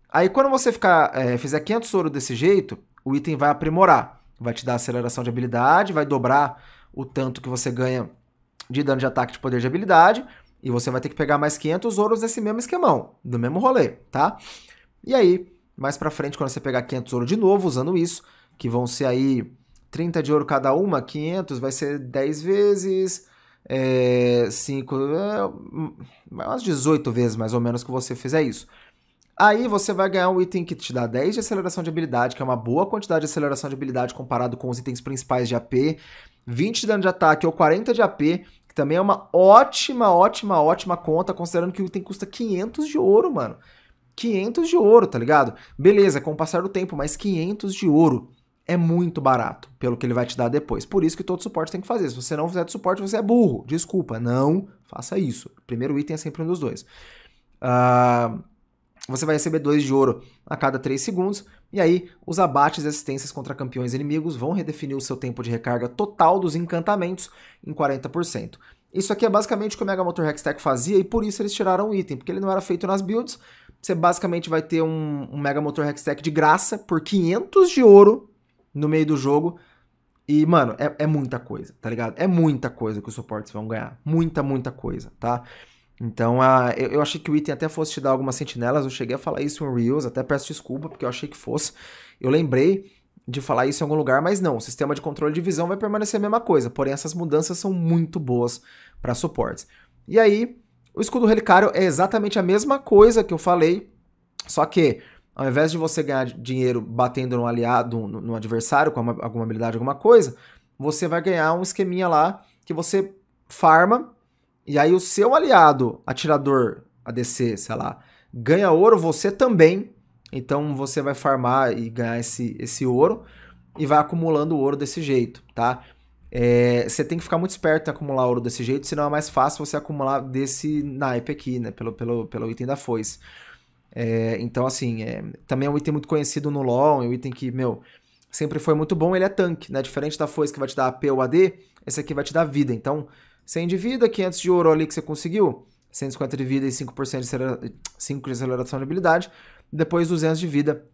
Aí quando você ficar, é, fizer 500 ouro desse jeito, o item vai aprimorar, vai te dar aceleração de habilidade, vai dobrar o tanto que você ganha de dano de ataque de poder de habilidade, e você vai ter que pegar mais 500 ouros nesse mesmo esquemão, do mesmo rolê, tá? E aí, mais pra frente, quando você pegar 500 ouro de novo, usando isso, que vão ser aí 30 de ouro cada uma, 500 vai ser 10 vezes, é, 5, é, hum, umas 18 vezes mais ou menos que você fizer isso. Aí você vai ganhar um item que te dá 10 de aceleração de habilidade, que é uma boa quantidade de aceleração de habilidade comparado com os itens principais de AP, 20 de dano de ataque ou 40 de AP, que também é uma ótima, ótima, ótima conta, considerando que o item custa 500 de ouro, mano. 500 de ouro, tá ligado? Beleza, com o passar do tempo, mas 500 de ouro é muito barato, pelo que ele vai te dar depois. Por isso que todo suporte tem que fazer. Se você não fizer de suporte, você é burro. Desculpa, não faça isso. Primeiro item é sempre um dos dois. Uh, você vai receber 2 de ouro a cada 3 segundos. E aí, os abates e assistências contra campeões inimigos vão redefinir o seu tempo de recarga total dos encantamentos em 40%. Isso aqui é basicamente o que o Mega Motor Hextech fazia e por isso eles tiraram o item, porque ele não era feito nas builds. Você basicamente vai ter um, um Mega Motor Hextech de graça por 500 de ouro no meio do jogo. E, mano, é, é muita coisa, tá ligado? É muita coisa que os suportes vão ganhar. Muita, muita coisa, tá? Então, eu, eu, achei que o item até fosse te dar algumas sentinelas. Eu cheguei a falar isso em Reels, até peço desculpa, porque eu achei que fosse. Eu lembrei de falar isso em algum lugar, mas não. O sistema de controle de visão vai permanecer a mesma coisa. Porém, essas mudanças são muito boas para suportes. E aí, o escudo relicário é exatamente a mesma coisa que eu falei, só que ao invés de você ganhar dinheiro batendo no aliado, no, no adversário com uma, alguma habilidade, alguma coisa, você vai ganhar um esqueminha lá que você farma e aí o seu aliado, atirador ADC, sei lá, ganha ouro, você também. Então você vai farmar e ganhar esse, esse ouro e vai acumulando ouro desse jeito, tá? É, você tem que ficar muito esperto em acumular ouro desse jeito, senão é mais fácil você acumular desse naipe aqui, né? Pelo, pelo, pelo item da foice. É, então, assim, é, também é um item muito conhecido no LoL, é um item que, meu, sempre foi muito bom, ele é tanque, né? Diferente da foice que vai te dar AP ou AD, esse aqui vai te dar vida. Então, 100 de vida, 500 de ouro ali que você conseguiu, 150 de vida e 5% de, 5 de aceleração de habilidade, depois 200 de vida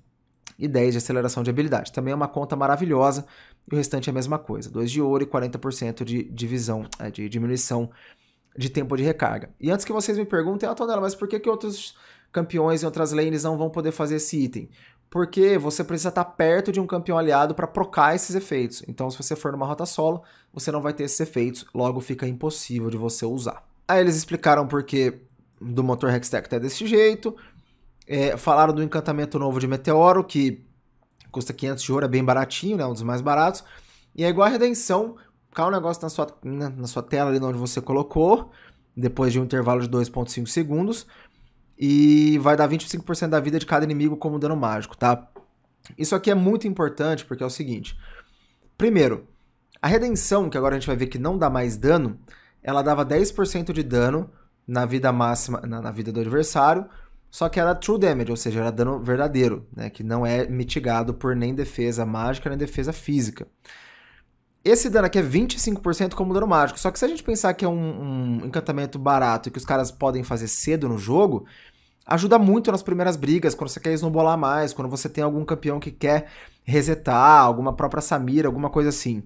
e 10 de aceleração de habilidade. Também é uma conta maravilhosa e o restante é a mesma coisa, 2 de ouro e 40% de divisão, é, de diminuição de tempo de recarga. E antes que vocês me perguntem, ah, Tonela, mas por que, que outros campeões e outras lanes não vão poder fazer esse item? porque você precisa estar perto de um campeão aliado para procar esses efeitos. Então, se você for numa rota solo, você não vai ter esses efeitos, logo fica impossível de você usar. Aí eles explicaram que do motor Hextech é tá desse jeito, é, falaram do encantamento novo de Meteoro, que custa 500 de ouro, é bem baratinho, né, um dos mais baratos, e é igual a Redenção, cai um negócio na sua, na, na sua tela ali onde você colocou, depois de um intervalo de 2.5 segundos, e vai dar 25% da vida de cada inimigo como dano mágico, tá? Isso aqui é muito importante porque é o seguinte. Primeiro, a redenção, que agora a gente vai ver que não dá mais dano, ela dava 10% de dano na vida máxima, na, na, vida do adversário, só que era true damage, ou seja, era dano verdadeiro, né, que não é mitigado por nem defesa mágica nem defesa física. Esse dano aqui é 25% como dano mágico. Só que se a gente pensar que é um, um encantamento barato e que os caras podem fazer cedo no jogo, ajuda muito nas primeiras brigas, quando você quer esnobolar mais, quando você tem algum campeão que quer resetar, alguma própria Samira, alguma coisa assim.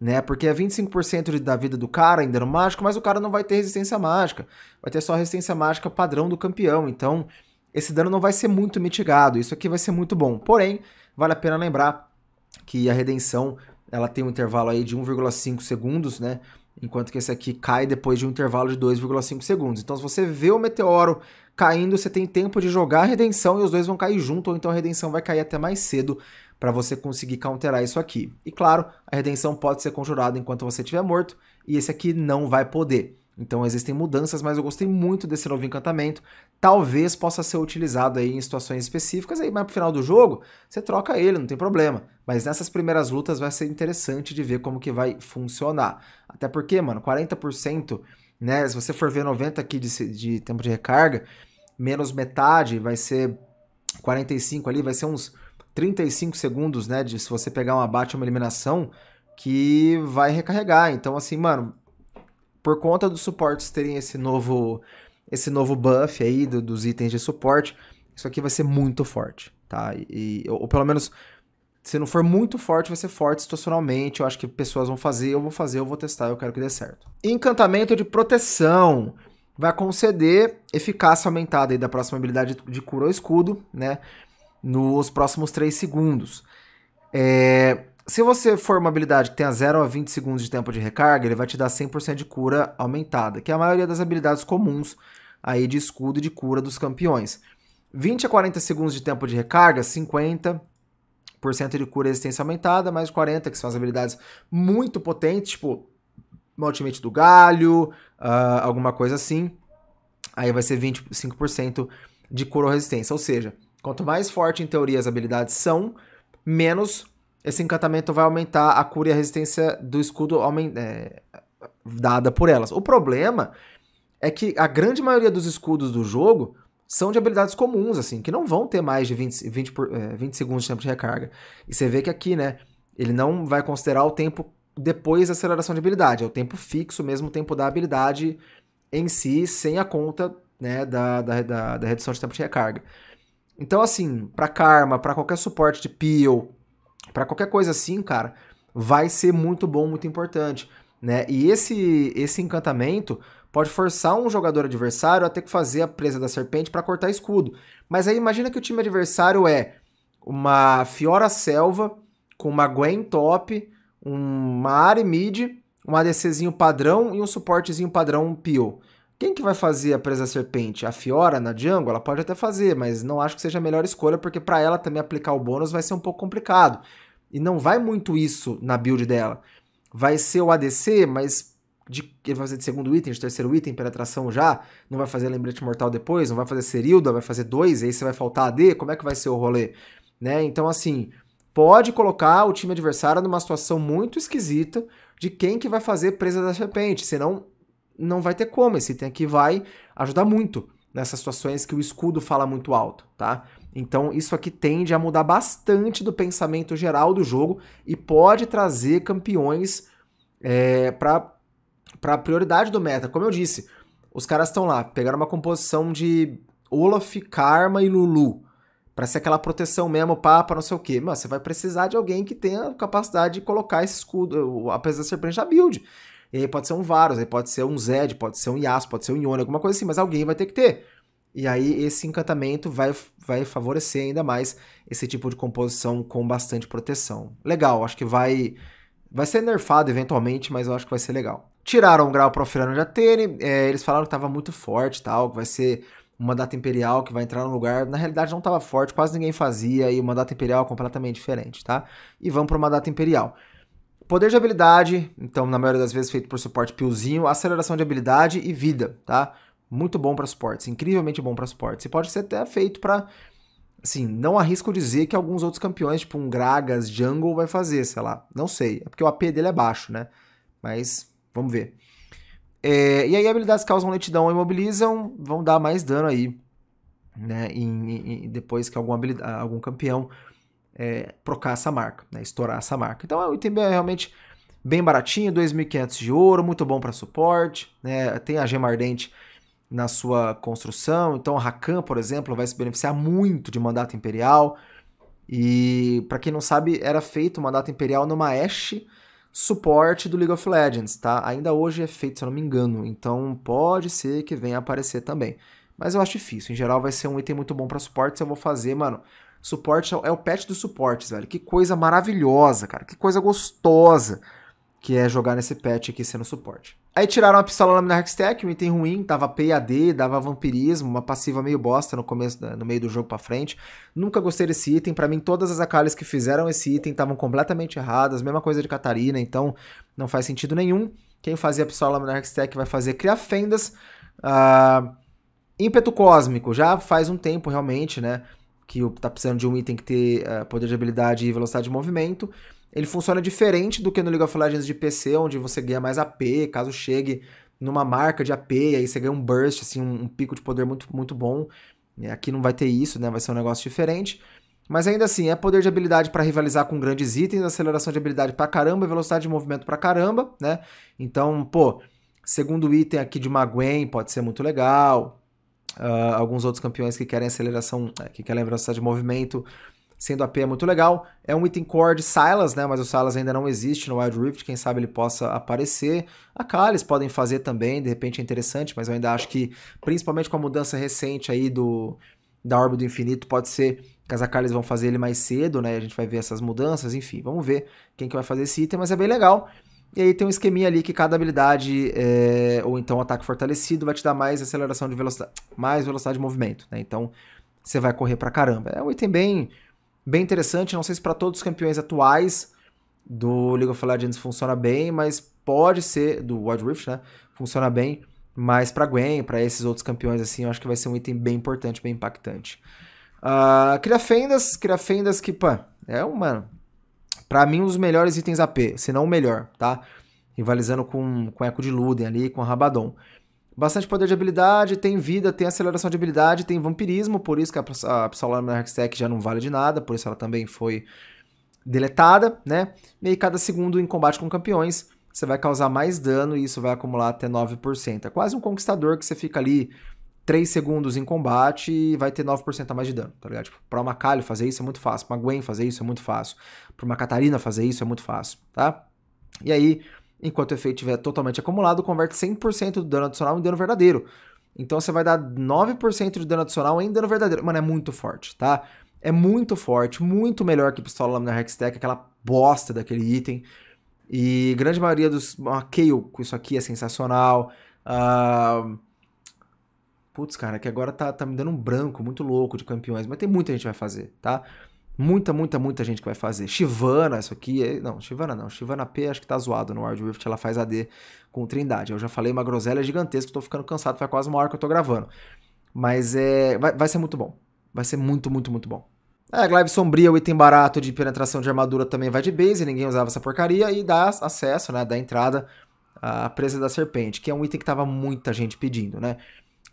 Né? Porque é 25% de, da vida do cara em dano mágico, mas o cara não vai ter resistência mágica. Vai ter só resistência mágica padrão do campeão. Então, esse dano não vai ser muito mitigado. Isso aqui vai ser muito bom. Porém, vale a pena lembrar que a redenção ela tem um intervalo aí de 1,5 segundos, né? Enquanto que esse aqui cai depois de um intervalo de 2,5 segundos. Então, se você vê o meteoro caindo, você tem tempo de jogar a redenção e os dois vão cair junto, ou então a redenção vai cair até mais cedo para você conseguir counterar isso aqui. E claro, a redenção pode ser conjurada enquanto você estiver morto, e esse aqui não vai poder. Então existem mudanças, mas eu gostei muito desse novo encantamento. Talvez possa ser utilizado aí em situações específicas, aí, mas pro final do jogo você troca ele, não tem problema. Mas nessas primeiras lutas vai ser interessante de ver como que vai funcionar. Até porque, mano, 40%, né? Se você for ver 90 aqui de, de tempo de recarga, menos metade vai ser 45 ali, vai ser uns 35 segundos, né? De, se você pegar um abate, uma eliminação, que vai recarregar. Então, assim, mano, por conta dos suportes terem esse novo esse novo buff aí do, dos itens de suporte, isso aqui vai ser muito forte, tá? E, ou, pelo menos, se não for muito forte, vai ser forte situacionalmente. Eu acho que pessoas vão fazer, eu vou fazer, eu vou testar, eu quero que dê certo. Encantamento de proteção. Vai conceder eficácia aumentada aí da próxima habilidade de cura ou escudo, né? Nos próximos 3 segundos. É, se você for uma habilidade que tenha 0 a 20 segundos de tempo de recarga, ele vai te dar 100% de cura aumentada, que é a maioria das habilidades comuns aí de escudo e de cura dos campeões. 20 a 40 segundos de tempo de recarga, 50% de cura e resistência aumentada, mais 40, que são as habilidades muito potentes, tipo uma ultimate do galho, uh, alguma coisa assim. Aí vai ser 25% de cura ou resistência. Ou seja, quanto mais forte em teoria as habilidades são, menos esse encantamento vai aumentar a cura e a resistência do escudo é, dada por elas. O problema é que a grande maioria dos escudos do jogo são de habilidades comuns, assim, que não vão ter mais de 20, 20, por, é, 20 segundos de tempo de recarga. E você vê que aqui, né, ele não vai considerar o tempo depois da aceleração de habilidade, é o tempo fixo mesmo, o tempo da habilidade em si, sem a conta né, da, da, da, da redução de tempo de recarga. Então, assim, para Karma, para qualquer suporte de Peel, para qualquer coisa assim, cara, vai ser muito bom, muito importante, né? E esse esse encantamento pode forçar um jogador adversário a ter que fazer a presa da serpente para cortar escudo. Mas aí imagina que o time adversário é uma Fiora Selva com uma Gwen top, uma Ari mid, um ADCzinho padrão e um suportezinho padrão Pio. Quem que vai fazer a presa serpente? A Fiora na jungle? Ela pode até fazer, mas não acho que seja a melhor escolha, porque para ela também aplicar o bônus vai ser um pouco complicado. E não vai muito isso na build dela. Vai ser o ADC, mas de, ele vai fazer de segundo item, de terceiro item, penetração já. Não vai fazer lembrete mortal depois, não vai fazer Serilda, vai fazer dois, aí você vai faltar AD. Como é que vai ser o rolê? Né? Então, assim, pode colocar o time adversário numa situação muito esquisita de quem que vai fazer presa da serpente. Senão não vai ter como. Esse item aqui vai ajudar muito nessas situações que o escudo fala muito alto, tá? Então isso aqui tende a mudar bastante do pensamento geral do jogo e pode trazer campeões é, para para prioridade do meta. Como eu disse, os caras estão lá, pegaram uma composição de Olaf, Karma e Lulu para ser aquela proteção mesmo, papa, não sei o quê. Mas você vai precisar de alguém que tenha capacidade de colocar esse escudo, apesar de serpente na build. E aí pode ser um Varus, aí pode ser um Zed, pode ser um Yas, pode ser um Ione, alguma coisa assim, mas alguém vai ter que ter. E aí esse encantamento vai, vai favorecer ainda mais esse tipo de composição com bastante proteção. Legal, acho que vai vai ser nerfado eventualmente, mas eu acho que vai ser legal. Tiraram o grau pro Firano de Atene, é, eles falaram que estava muito forte tal, que vai ser uma data imperial que vai entrar no lugar. Na realidade não estava forte, quase ninguém fazia, e uma data imperial completamente diferente, tá? E vamos para uma data imperial. Poder de habilidade, então na maioria das vezes feito por suporte piozinho, aceleração de habilidade e vida, tá? Muito bom para suportes, incrivelmente bom para suportes. E pode ser até feito para assim, não arrisco dizer que alguns outros campeões, tipo um Gragas, Jungle, vai fazer, sei lá. Não sei. É porque o AP dele é baixo, né? Mas vamos ver. É, e aí habilidades causam lentidão e imobilizam, vão dar mais dano aí, né? Em, em, depois que algum, algum campeão é, essa marca, né, estourar essa marca. Então o item é realmente bem baratinho, 2.500 de ouro, muito bom para suporte, né, tem a gema ardente na sua construção, então a Rakan, por exemplo, vai se beneficiar muito de Mandato Imperial, e para quem não sabe, era feito o Mandato Imperial numa Ashe suporte do League of Legends, tá? Ainda hoje é feito, se eu não me engano, então pode ser que venha aparecer também. Mas eu acho difícil, em geral vai ser um item muito bom para suporte, se eu vou fazer, mano, Suporte é o é patch dos suportes, velho. Que coisa maravilhosa, cara. Que coisa gostosa que é jogar nesse patch aqui sendo suporte. Aí tiraram a pistola laminar Hextech, um item ruim, tava PAD, dava vampirismo, uma passiva meio bosta no começo, no meio do jogo para frente. Nunca gostei desse item, para mim todas as Akalis que fizeram esse item estavam completamente erradas, mesma coisa de Catarina, então não faz sentido nenhum. Quem fazia a pistola laminar Hextech vai fazer criar fendas. Uh, ímpeto cósmico, já faz um tempo realmente, né? que tá precisando de um item que tem uh, eh, poder de habilidade e velocidade de movimento. Ele funciona diferente do que no League of Legends de PC, onde você ganha mais AP, caso chegue numa marca de AP, aí você ganha um burst, assim, um, um pico de poder muito, muito bom. É, aqui não vai ter isso, né? Vai ser um negócio diferente. Mas ainda assim, é poder de habilidade para rivalizar com grandes itens, aceleração de habilidade para caramba, velocidade de movimento para caramba, né? Então, pô, segundo item aqui de uma Gwen pode ser muito legal. Uh, alguns outros campeões que querem aceleração, eh, que querem velocidade de movimento, sendo AP é muito legal. É um item core de Silas, né? Mas o Silas ainda não existe no Wild Rift, quem sabe ele possa aparecer. A Kalis podem fazer também, de repente é interessante, mas eu ainda acho que, principalmente com a mudança recente aí do da Orbe do Infinito, pode ser que as Akalis vão fazer ele mais cedo, né? A gente vai ver essas mudanças, enfim, vamos ver quem que vai fazer esse item, mas é bem legal. E aí tem um esqueminha ali que cada habilidade, é, ou então ataque fortalecido, vai te dar mais aceleração de velocidade, mais velocidade de movimento, né? Então você vai correr pra caramba. É um item bem, bem interessante, não sei se para todos os campeões atuais do League of Legends funciona bem, mas pode ser, do Wild Rift, né? Funciona bem, mas pra Gwen, para esses outros campeões assim, eu acho que vai ser um item bem importante, bem impactante. Uh, ah, cria fendas, cria fendas que, pá, é uma para mim, um dos melhores itens AP, se não o melhor, tá? Rivalizando com, com Eco de Luden ali, com Rabadon. Bastante poder de habilidade, tem vida, tem aceleração de habilidade, tem vampirismo, por isso que a, a Psalama Hextech já não vale de nada, por isso ela também foi deletada, né? E aí, cada segundo em combate com campeões, você vai causar mais dano e isso vai acumular até 9%. É quase um conquistador que você fica ali 3 segundos em combate e vai ter 9% a mais de dano, tá ligado? Tipo, pra uma Kalho fazer isso é muito fácil, pra uma Gwen fazer isso é muito fácil, pra uma Catarina fazer isso é muito fácil, tá? E aí, enquanto o efeito estiver totalmente acumulado, converte 100% do dano adicional em dano verdadeiro. Então você vai dar 9% de dano adicional em dano verdadeiro. Mano, é muito forte, tá? É muito forte, muito melhor que pistola laminar Hextech, aquela bosta daquele item. E grande maioria dos. Uma Kale com isso aqui é sensacional. Uh, Putz, cara, que agora tá, tá me dando um branco muito louco de campeões, mas tem muita gente que vai fazer, tá? Muita, muita, muita gente que vai fazer. Shivana, isso aqui. É... Não, Shivana não. Shivana P acho que tá zoado no Wild Rift. Ela faz AD com Trindade. Eu já falei uma groselha gigantesca, tô ficando cansado. Faz quase uma hora que eu tô gravando. Mas é. Vai, vai ser muito bom. Vai ser muito, muito, muito bom. É, Glaive Sombria, o item barato de penetração de armadura também vai de base, ninguém usava essa porcaria, e dá acesso, né, dá entrada à presa da serpente, que é um item que tava muita gente pedindo, né?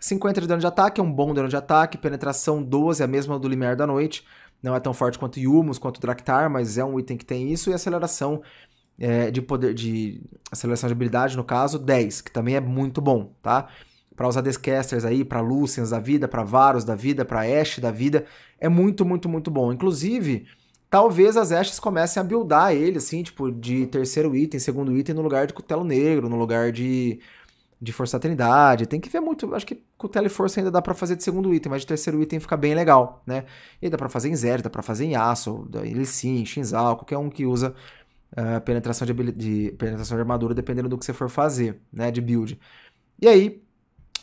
50 de dano de ataque, é um bom dano de ataque. Penetração 12, a mesma do Limiar da Noite. Não é tão forte quanto Yumus, quanto Draktar, mas é um item que tem isso. E aceleração é, de poder. de Aceleração de habilidade, no caso, 10, que também é muito bom, tá? Para usar Descasters aí, para Lucians da vida, para Varus da vida, para Ashe da vida. É muito, muito, muito bom. Inclusive talvez as Ashes comecem a buildar ele, assim, tipo, de terceiro item, segundo item, no lugar de cutelo negro, no lugar de de Força da Trindade. Tem que ver muito. Acho que com o força ainda dá para fazer de segundo item, mas de terceiro item fica bem legal, né? E dá para fazer em Zero, dá para fazer em Aço, sim Shinzal, qualquer um que usa uh, penetração, de, de, penetração de armadura, dependendo do que você for fazer, né? De build. E aí,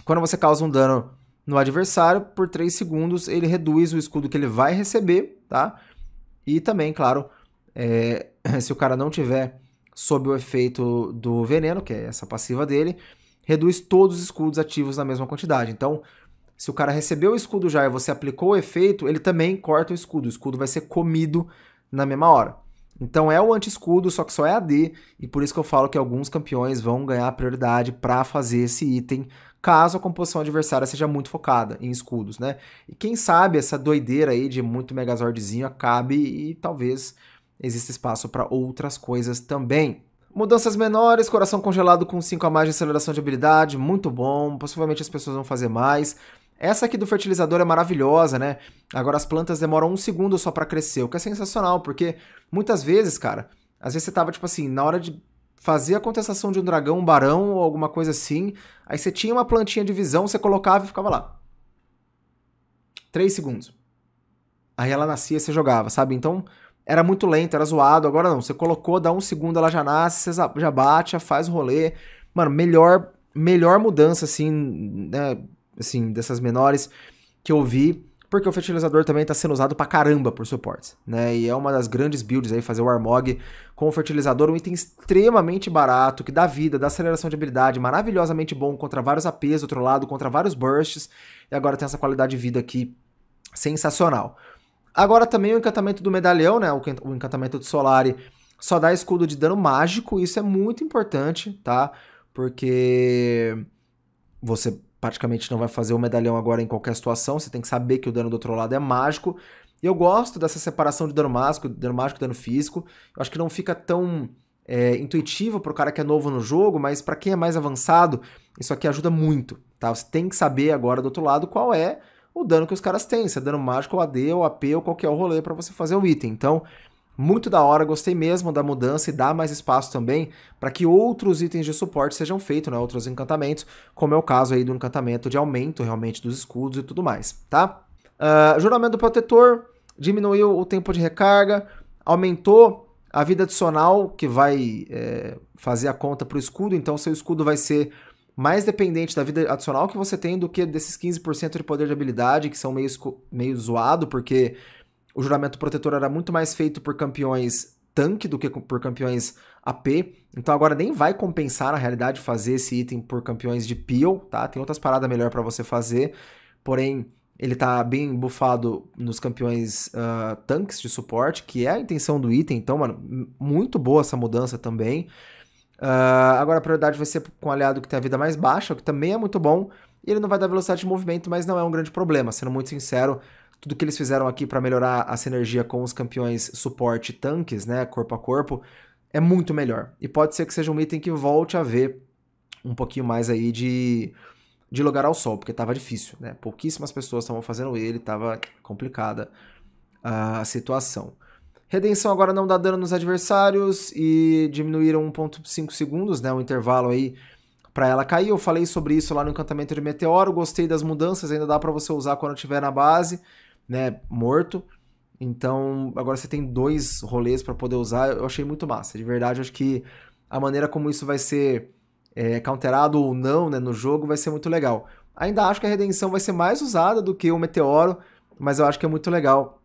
quando você causa um dano no adversário, por 3 segundos ele reduz o escudo que ele vai receber, tá? E também, claro, é, [clears throat] se o cara não tiver sob o efeito do veneno, que é essa passiva dele, reduz todos os escudos ativos na mesma quantidade. Então, se o cara recebeu o escudo já e você aplicou o efeito, ele também corta o escudo. O escudo vai ser comido na mesma hora. Então é o anti-escudo, só que só é AD, e por isso que eu falo que alguns campeões vão ganhar prioridade para fazer esse item, caso a composição adversária seja muito focada em escudos, né? E quem sabe essa doideira aí de muito Megazordzinho acabe e talvez exista espaço para outras coisas também. Mudanças menores, coração congelado com 5 a mais de aceleração de habilidade, muito bom. Possivelmente as pessoas vão fazer mais. Essa aqui do fertilizador é maravilhosa, né? Agora as plantas demoram um segundo só para crescer, o que é sensacional, porque muitas vezes, cara, às vezes você tava tipo assim, na hora de fazer a contestação de um dragão, um barão ou alguma coisa assim, aí você tinha uma plantinha de visão, você colocava e ficava lá. Três segundos. Aí ela nascia e você jogava, sabe? Então, era muito lento, era zoado. Agora não, você colocou, dá um segundo, ela já nasce, você já bate, já faz o rolê. Mano, melhor, melhor mudança, assim, né, assim, dessas menores que eu vi. Porque o fertilizador também está sendo usado pra caramba por suportes, né? E é uma das grandes builds aí, fazer o Armog com o fertilizador, um item extremamente barato, que dá vida, dá aceleração de habilidade, maravilhosamente bom contra vários APs do outro lado, contra vários bursts, e agora tem essa qualidade de vida aqui sensacional. Agora também o encantamento do medalhão, né? O encantamento de Solari só dá escudo de dano mágico, isso é muito importante, tá? Porque você praticamente não vai fazer o medalhão agora em qualquer situação, você tem que saber que o dano do outro lado é mágico. E eu gosto dessa separação de dano mágico, dano mágico e dano físico. Eu acho que não fica tão é, intuitivo para o cara que é novo no jogo, mas para quem é mais avançado, isso aqui ajuda muito, tá? Você tem que saber agora do outro lado qual é o dano que os caras têm, se é dano mágico, ou AD, ou AP, ou qualquer rolê para você fazer o item. Então, muito da hora, gostei mesmo da mudança e dá mais espaço também para que outros itens de suporte sejam feitos, né? Outros encantamentos, como é o caso aí do encantamento de aumento realmente dos escudos e tudo mais, tá? Uh, juramento do protetor diminuiu o tempo de recarga, aumentou a vida adicional que vai é, fazer a conta para o escudo, então seu escudo vai ser mais dependente da vida adicional que você tem do que desses 15% de poder de habilidade, que são meio, meio zoado, porque o juramento protetor era muito mais feito por campeões tanque do que por campeões AP. Então agora nem vai compensar, na realidade, fazer esse item por campeões de peel, tá? Tem outras paradas melhor para você fazer, porém ele tá bem bufado nos campeões uh, tanques de suporte, que é a intenção do item. Então, mano, muito boa essa mudança também. Uh, agora a prioridade vai ser com o aliado que tem a vida mais baixa, o que também é muito bom. E ele não vai dar velocidade de movimento, mas não é um grande problema. Sendo muito sincero, tudo que eles fizeram aqui para melhorar a sinergia com os campeões suporte tanques, né, corpo a corpo, é muito melhor. E pode ser que seja um item que volte a ver um pouquinho mais aí de, de lugar ao sol, porque estava difícil, né? Pouquíssimas pessoas estavam fazendo ele, estava complicada ah, a situação. Redenção agora não dá dano nos adversários e diminuíram 1.5 segundos, né, o intervalo aí para ela cair. Eu falei sobre isso lá no encantamento de meteoro, gostei das mudanças, ainda dá para você usar quando estiver na base, né, morto. Então, agora você tem dois rolês para poder usar, eu achei muito massa. De verdade, acho que a maneira como isso vai ser é, counterado ou não, né, no jogo vai ser muito legal. Ainda acho que a redenção vai ser mais usada do que o meteoro, mas eu acho que é muito legal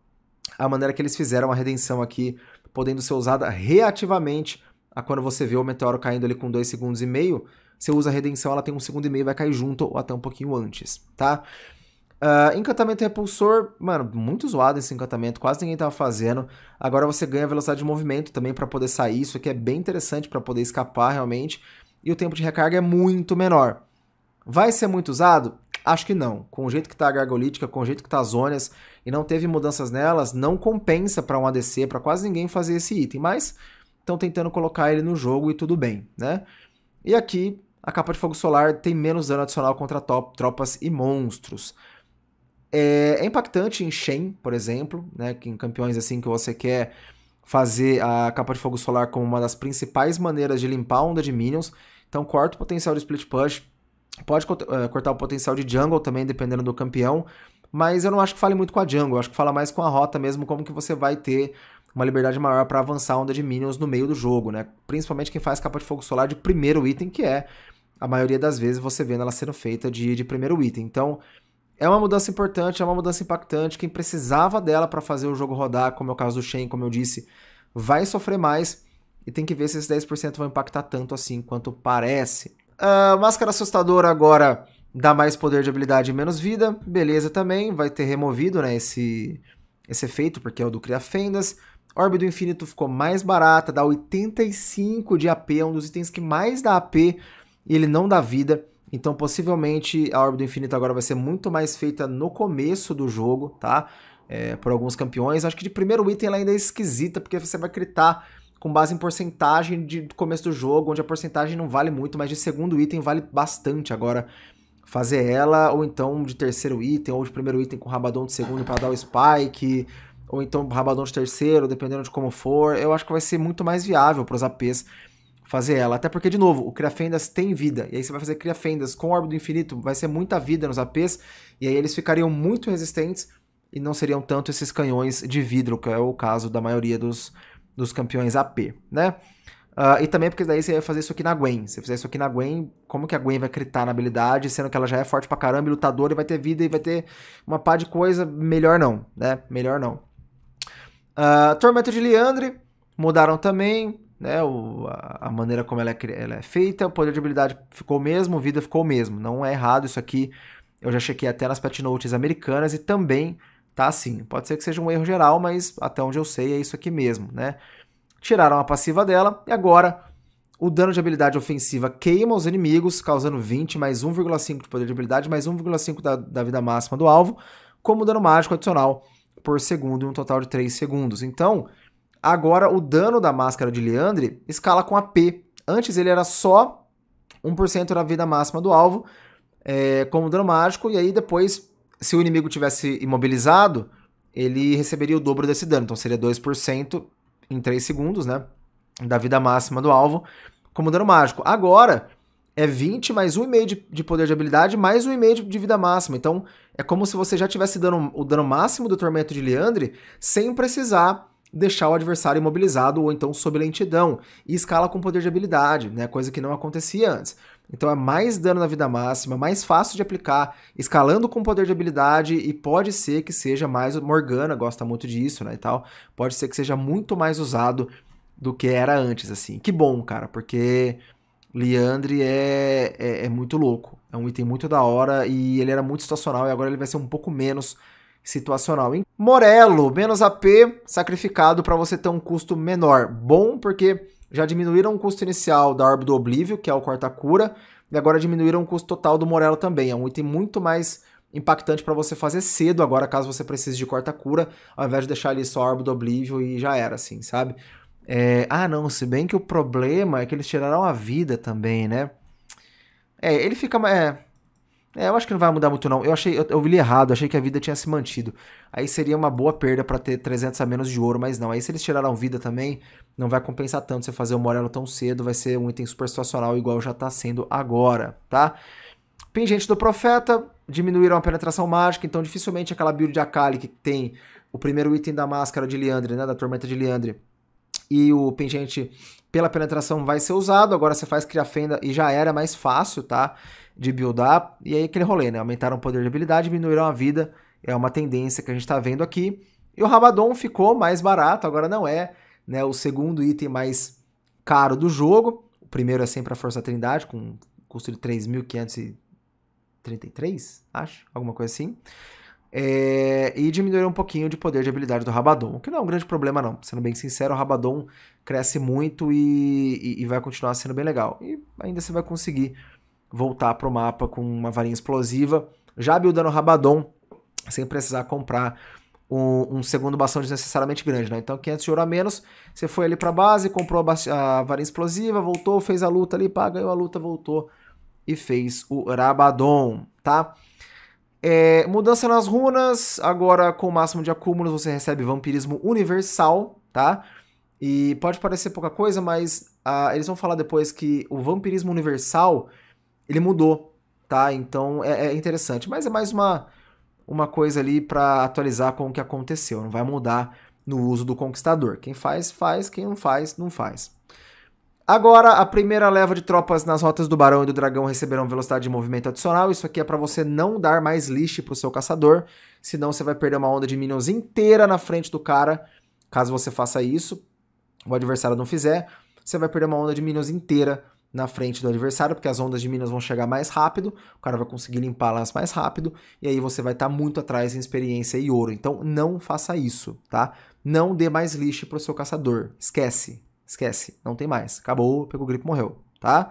a maneira que eles fizeram a redenção aqui, podendo ser usada reativamente a quando você vê o meteoro caindo ali com 2 segundos e meio, você usa a redenção, ela tem um segundo e meio, vai cair junto ou até um pouquinho antes, tá? Uh, encantamento repulsor, mano, muito zoado esse encantamento, quase ninguém tava fazendo. Agora você ganha velocidade de movimento também para poder sair, isso aqui é bem interessante para poder escapar realmente. E o tempo de recarga é muito menor. Vai ser muito usado? Acho que não. Com o jeito que está a gargolítica, com o jeito que está as zonas e não teve mudanças nelas, não compensa para um ADC, para quase ninguém fazer esse item, mas estão tentando colocar ele no jogo e tudo bem, né? E aqui, a capa de fogo solar tem menos dano adicional contra top, tropas e monstros. É, é, impactante em Shen, por exemplo, né? Que em campeões assim que você quer fazer a capa de fogo solar como uma das principais maneiras de limpar a onda de minions. Então corta o potencial de split push, Pode eh, cortar o potencial de jungle também, dependendo do campeão. Mas eu não acho que fale muito com a jungle, eu acho que fala mais com a rota mesmo, como que você vai ter uma liberdade maior para avançar a onda de minions no meio do jogo, né? Principalmente quem faz capa de fogo solar de primeiro item, que é a maioria das vezes você vendo ela sendo feita de, de primeiro item. Então, é uma mudança importante, é uma mudança impactante. Quem precisava dela para fazer o jogo rodar, como é o caso do Shen, como eu disse, vai sofrer mais e tem que ver se esses 10% vão impactar tanto assim quanto parece. Uh, máscara assustadora agora dá mais poder de habilidade e menos vida. Beleza também, vai ter removido né, esse, esse efeito, porque é o do Criar Fendas. Orbe do Infinito ficou mais barata, dá 85 de AP, é um dos itens que mais dá AP e ele não dá vida. Então, possivelmente, a Orbe do Infinito agora vai ser muito mais feita no começo do jogo, tá? É, por alguns campeões. Acho que de primeiro item ela ainda é esquisita, porque você vai critar com base em porcentagem de começo do jogo, onde a porcentagem não vale muito, mas de segundo item vale bastante agora fazer ela, ou então de terceiro item, ou de primeiro item com Rabadon de segundo para dar o spike, ou então Rabadon de terceiro, dependendo de como for. Eu acho que vai ser muito mais viável para os APs fazer ela. Até porque, de novo, o fendas tem vida. E aí você vai fazer fendas com Orbe do Infinito, vai ser muita vida nos APs. E aí eles ficariam muito resistentes e não seriam tanto esses canhões de vidro, que é o caso da maioria dos dos campeões AP, né? Uh, e também porque daí você ia fazer isso aqui na Gwen. Se fizer isso aqui na Gwen, como que a Gwen vai critar na habilidade, sendo que ela já é forte pra caramba, e lutadora, e vai ter vida, e vai ter uma pá de coisa, melhor não, né? Melhor não. Uh, Tormento de Liandre, mudaram também, né? O, a, a, maneira como ela é, ela é, feita, o poder de habilidade ficou o mesmo, vida ficou o mesmo. Não é errado isso aqui. Eu já chequei até nas patinotes americanas e também tá assim. Pode ser que seja um erro geral, mas até onde eu sei é isso aqui mesmo, né? Tiraram a passiva dela e agora o dano de habilidade ofensiva queima os inimigos, causando 20 mais 1,5 de poder de habilidade, mais 1,5 da, da vida máxima do alvo, como dano mágico adicional por segundo, em um total de 3 segundos. Então, agora o dano da máscara de Leandre escala com AP. Antes ele era só 1% da vida máxima do alvo, é, como dano mágico, e aí depois se o inimigo tivesse imobilizado, ele receberia o dobro desse dano. Então seria 2% em 3 segundos, né? Da vida máxima do alvo como dano mágico. Agora é 20 mais 1,5 de, de poder de habilidade, mais 1,5 de vida máxima. Então é como se você já tivesse dando o dano máximo do Tormento de Leandre sem precisar deixar o adversário imobilizado ou então sob lentidão. E escala com poder de habilidade, né? Coisa que não acontecia antes. Então é mais dano na vida máxima, mais fácil de aplicar, escalando com poder de habilidade e pode ser que seja mais Morgana gosta muito disso, né, e tal. Pode ser que seja muito mais usado do que era antes, assim. Que bom, cara, porque Leandre é, é, é muito louco. É um item muito da hora e ele era muito situacional e agora ele vai ser um pouco menos situacional. Morelo, menos AP, sacrificado para você ter um custo menor. Bom porque já diminuíram o custo inicial da Orbe do Oblívio, que é o quarta cura, e agora diminuíram o custo total do Morello também. É um item muito mais impactante para você fazer cedo agora, caso você precise de quarta cura, ao invés de deixar ali só a Orbe do Oblívio e já era, assim, sabe? É... Ah, não, se bem que o problema é que eles tiraram a vida também, né? É, ele fica... É... É, eu acho que não vai mudar muito não. Eu achei, eu, eu li errado, achei que a vida tinha se mantido. Aí seria uma boa perda para ter 300 a menos de ouro, mas não. Aí se eles tiraram vida também, não vai compensar tanto você fazer o morello tão cedo, vai ser um item super situacional igual já tá sendo agora, tá? Pingente do Profeta, diminuíram a penetração mágica, então dificilmente aquela build de Akali que tem o primeiro item da máscara de Liandre, né, da Tormenta de Liandre, e o pingente pela penetração vai ser usado, agora você faz criar fenda e já era mais fácil, tá? de buildar, e aí aquele rolê, né? Aumentaram o poder de habilidade, diminuíram a vida, é uma tendência que a gente está vendo aqui. E o Rabadon ficou mais barato, agora não é né, o segundo item mais caro do jogo. O primeiro é sempre a Força Trindade, com custo de 3.533, acho, alguma coisa assim. É, e diminuir um pouquinho de poder de habilidade do Rabadon, o que não é um grande problema não, sendo bem sincero, o Rabadon cresce muito e, e, e vai continuar sendo bem legal, e ainda você vai conseguir voltar para o mapa com uma varinha explosiva, já buildando Rabadon, sem precisar comprar um, um, segundo bastão desnecessariamente grande, né? Então 500 de ouro a menos, você foi ali para base, comprou a, a varinha explosiva, voltou, fez a luta ali, pá, ganhou a luta, voltou e fez o Rabadon, tá? É, mudança nas runas, agora com o máximo de acúmulos você recebe Vampirismo Universal, tá? E pode parecer pouca coisa, mas ah, eles vão falar depois que o Vampirismo Universal ele mudou, tá? Então é, é interessante, mas é mais uma, uma coisa ali para atualizar com o que aconteceu, não vai mudar no uso do conquistador. Quem faz, faz, quem não faz, não faz. Agora, a primeira leva de tropas nas rotas do Barão e do Dragão receberão velocidade de movimento adicional. Isso aqui é para você não dar mais lixo pro seu caçador, senão você vai perder uma onda de minions inteira na frente do cara. Caso você faça isso, o adversário não fizer, você vai perder uma onda de minions inteira na frente do adversário, porque as ondas de Minas vão chegar mais rápido, o cara vai conseguir limpar elas mais rápido, e aí você vai estar tá muito atrás em experiência e ouro. Então não faça isso, tá? Não dê mais lixo pro seu caçador. Esquece, esquece, não tem mais. Acabou, pegou gripe, morreu, tá?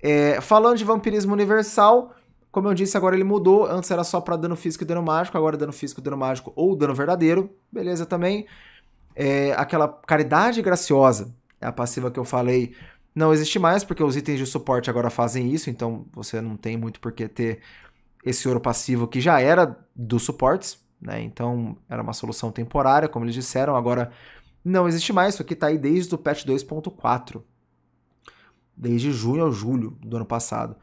É, falando de vampirismo universal, como eu disse, agora ele mudou. Antes era só para dano físico e dano mágico, agora é dano físico, dano mágico ou dano verdadeiro. Beleza também. É, aquela caridade graciosa, é a passiva que eu falei não existe mais, porque os itens de suporte agora fazem isso, então você não tem muito por que ter esse ouro passivo que já era dos suportes, né? Então era uma solução temporária, como eles disseram, agora não existe mais, isso aqui está aí desde o patch 2.4, desde junho ou julho do ano passado.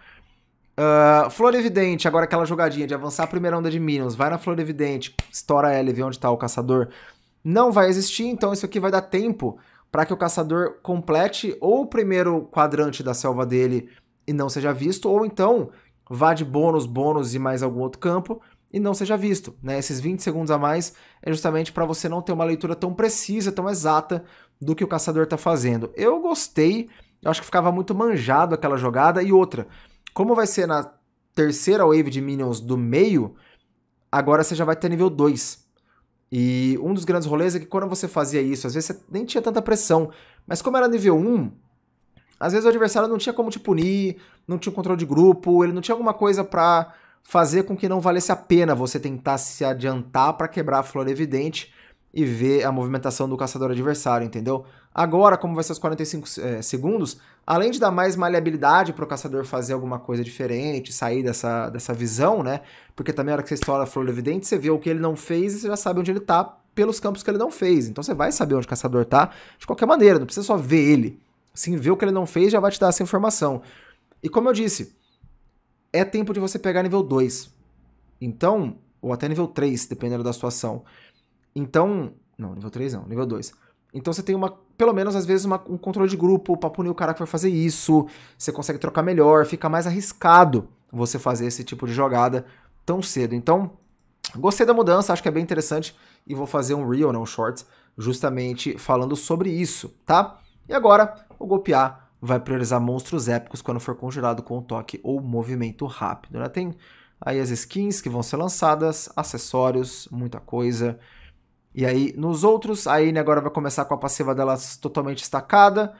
Uh, Flor Evidente, agora aquela jogadinha de avançar a primeira onda de Minions, vai na Flor Evidente, estoura ela e vê onde está o caçador. Não vai existir, então isso aqui vai dar tempo para que o caçador complete ou o primeiro quadrante da selva dele e não seja visto, ou então vá de bônus, bônus e mais algum outro campo e não seja visto. Né? Esses 20 segundos a mais é justamente para você não ter uma leitura tão precisa, tão exata do que o caçador está fazendo. Eu gostei, eu acho que ficava muito manjado aquela jogada. E outra, como vai ser na terceira wave de minions do meio, agora você já vai ter nível 2. E um dos grandes rolês é que quando você fazia isso, às vezes você nem tinha tanta pressão, mas como era nível 1, às vezes o adversário não tinha como te punir, não tinha controle de grupo, ele não tinha alguma coisa para fazer com que não valesse a pena você tentar se adiantar para quebrar a flor evidente e ver a movimentação do caçador adversário, entendeu? Agora, como vai ser os 45 é, eh, segundos, além de dar mais maleabilidade para o caçador fazer alguma coisa diferente, sair dessa, dessa visão, né? Porque também na hora que você estoura a flor do evidente, você vê o que ele não fez e você já sabe onde ele está pelos campos que ele não fez. Então você vai saber onde o caçador está de qualquer maneira, não precisa só ver ele. Sim, ver o que ele não fez já vai te dar essa informação. E como eu disse, é tempo de você pegar nível 2. Então, ou até nível 3, dependendo da situação. Então. Não, nível 3 não, nível 2. Então você tem uma, pelo menos às vezes, uma, um controle de grupo para punir o cara que vai fazer isso. Você consegue trocar melhor, fica mais arriscado você fazer esse tipo de jogada tão cedo. Então, gostei da mudança, acho que é bem interessante e vou fazer um real não um shorts, justamente falando sobre isso, tá? E agora, o golpear vai priorizar monstros épicos quando for conjurado com um toque ou movimento rápido, né? Tem aí as skins que vão ser lançadas, acessórios, muita coisa. E aí, nos outros, a Anne agora vai começar com a passiva dela totalmente estacada.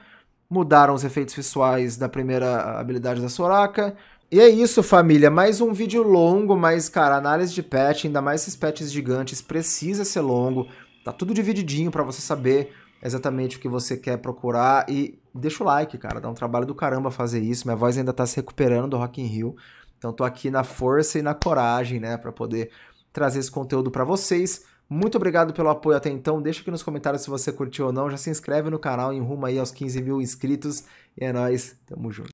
Mudaram os efeitos visuais da primeira habilidade da Soraka. E é isso, família. Mais um vídeo longo, mas, cara, análise de patch, ainda mais esses patches gigantes, precisa ser longo. Tá tudo divididinho para você saber exatamente o que você quer procurar. E deixa o like, cara. Dá um trabalho do caramba fazer isso. Minha voz ainda tá se recuperando do Rock in Rio. Então tô aqui na força e na coragem, né, para poder trazer esse conteúdo para vocês. Muito obrigado pelo apoio até então. Deixa aqui nos comentários se você curtiu ou não. Já se inscreve no canal em rumo aí aos 15 mil inscritos. E é nóis. Tamo junto.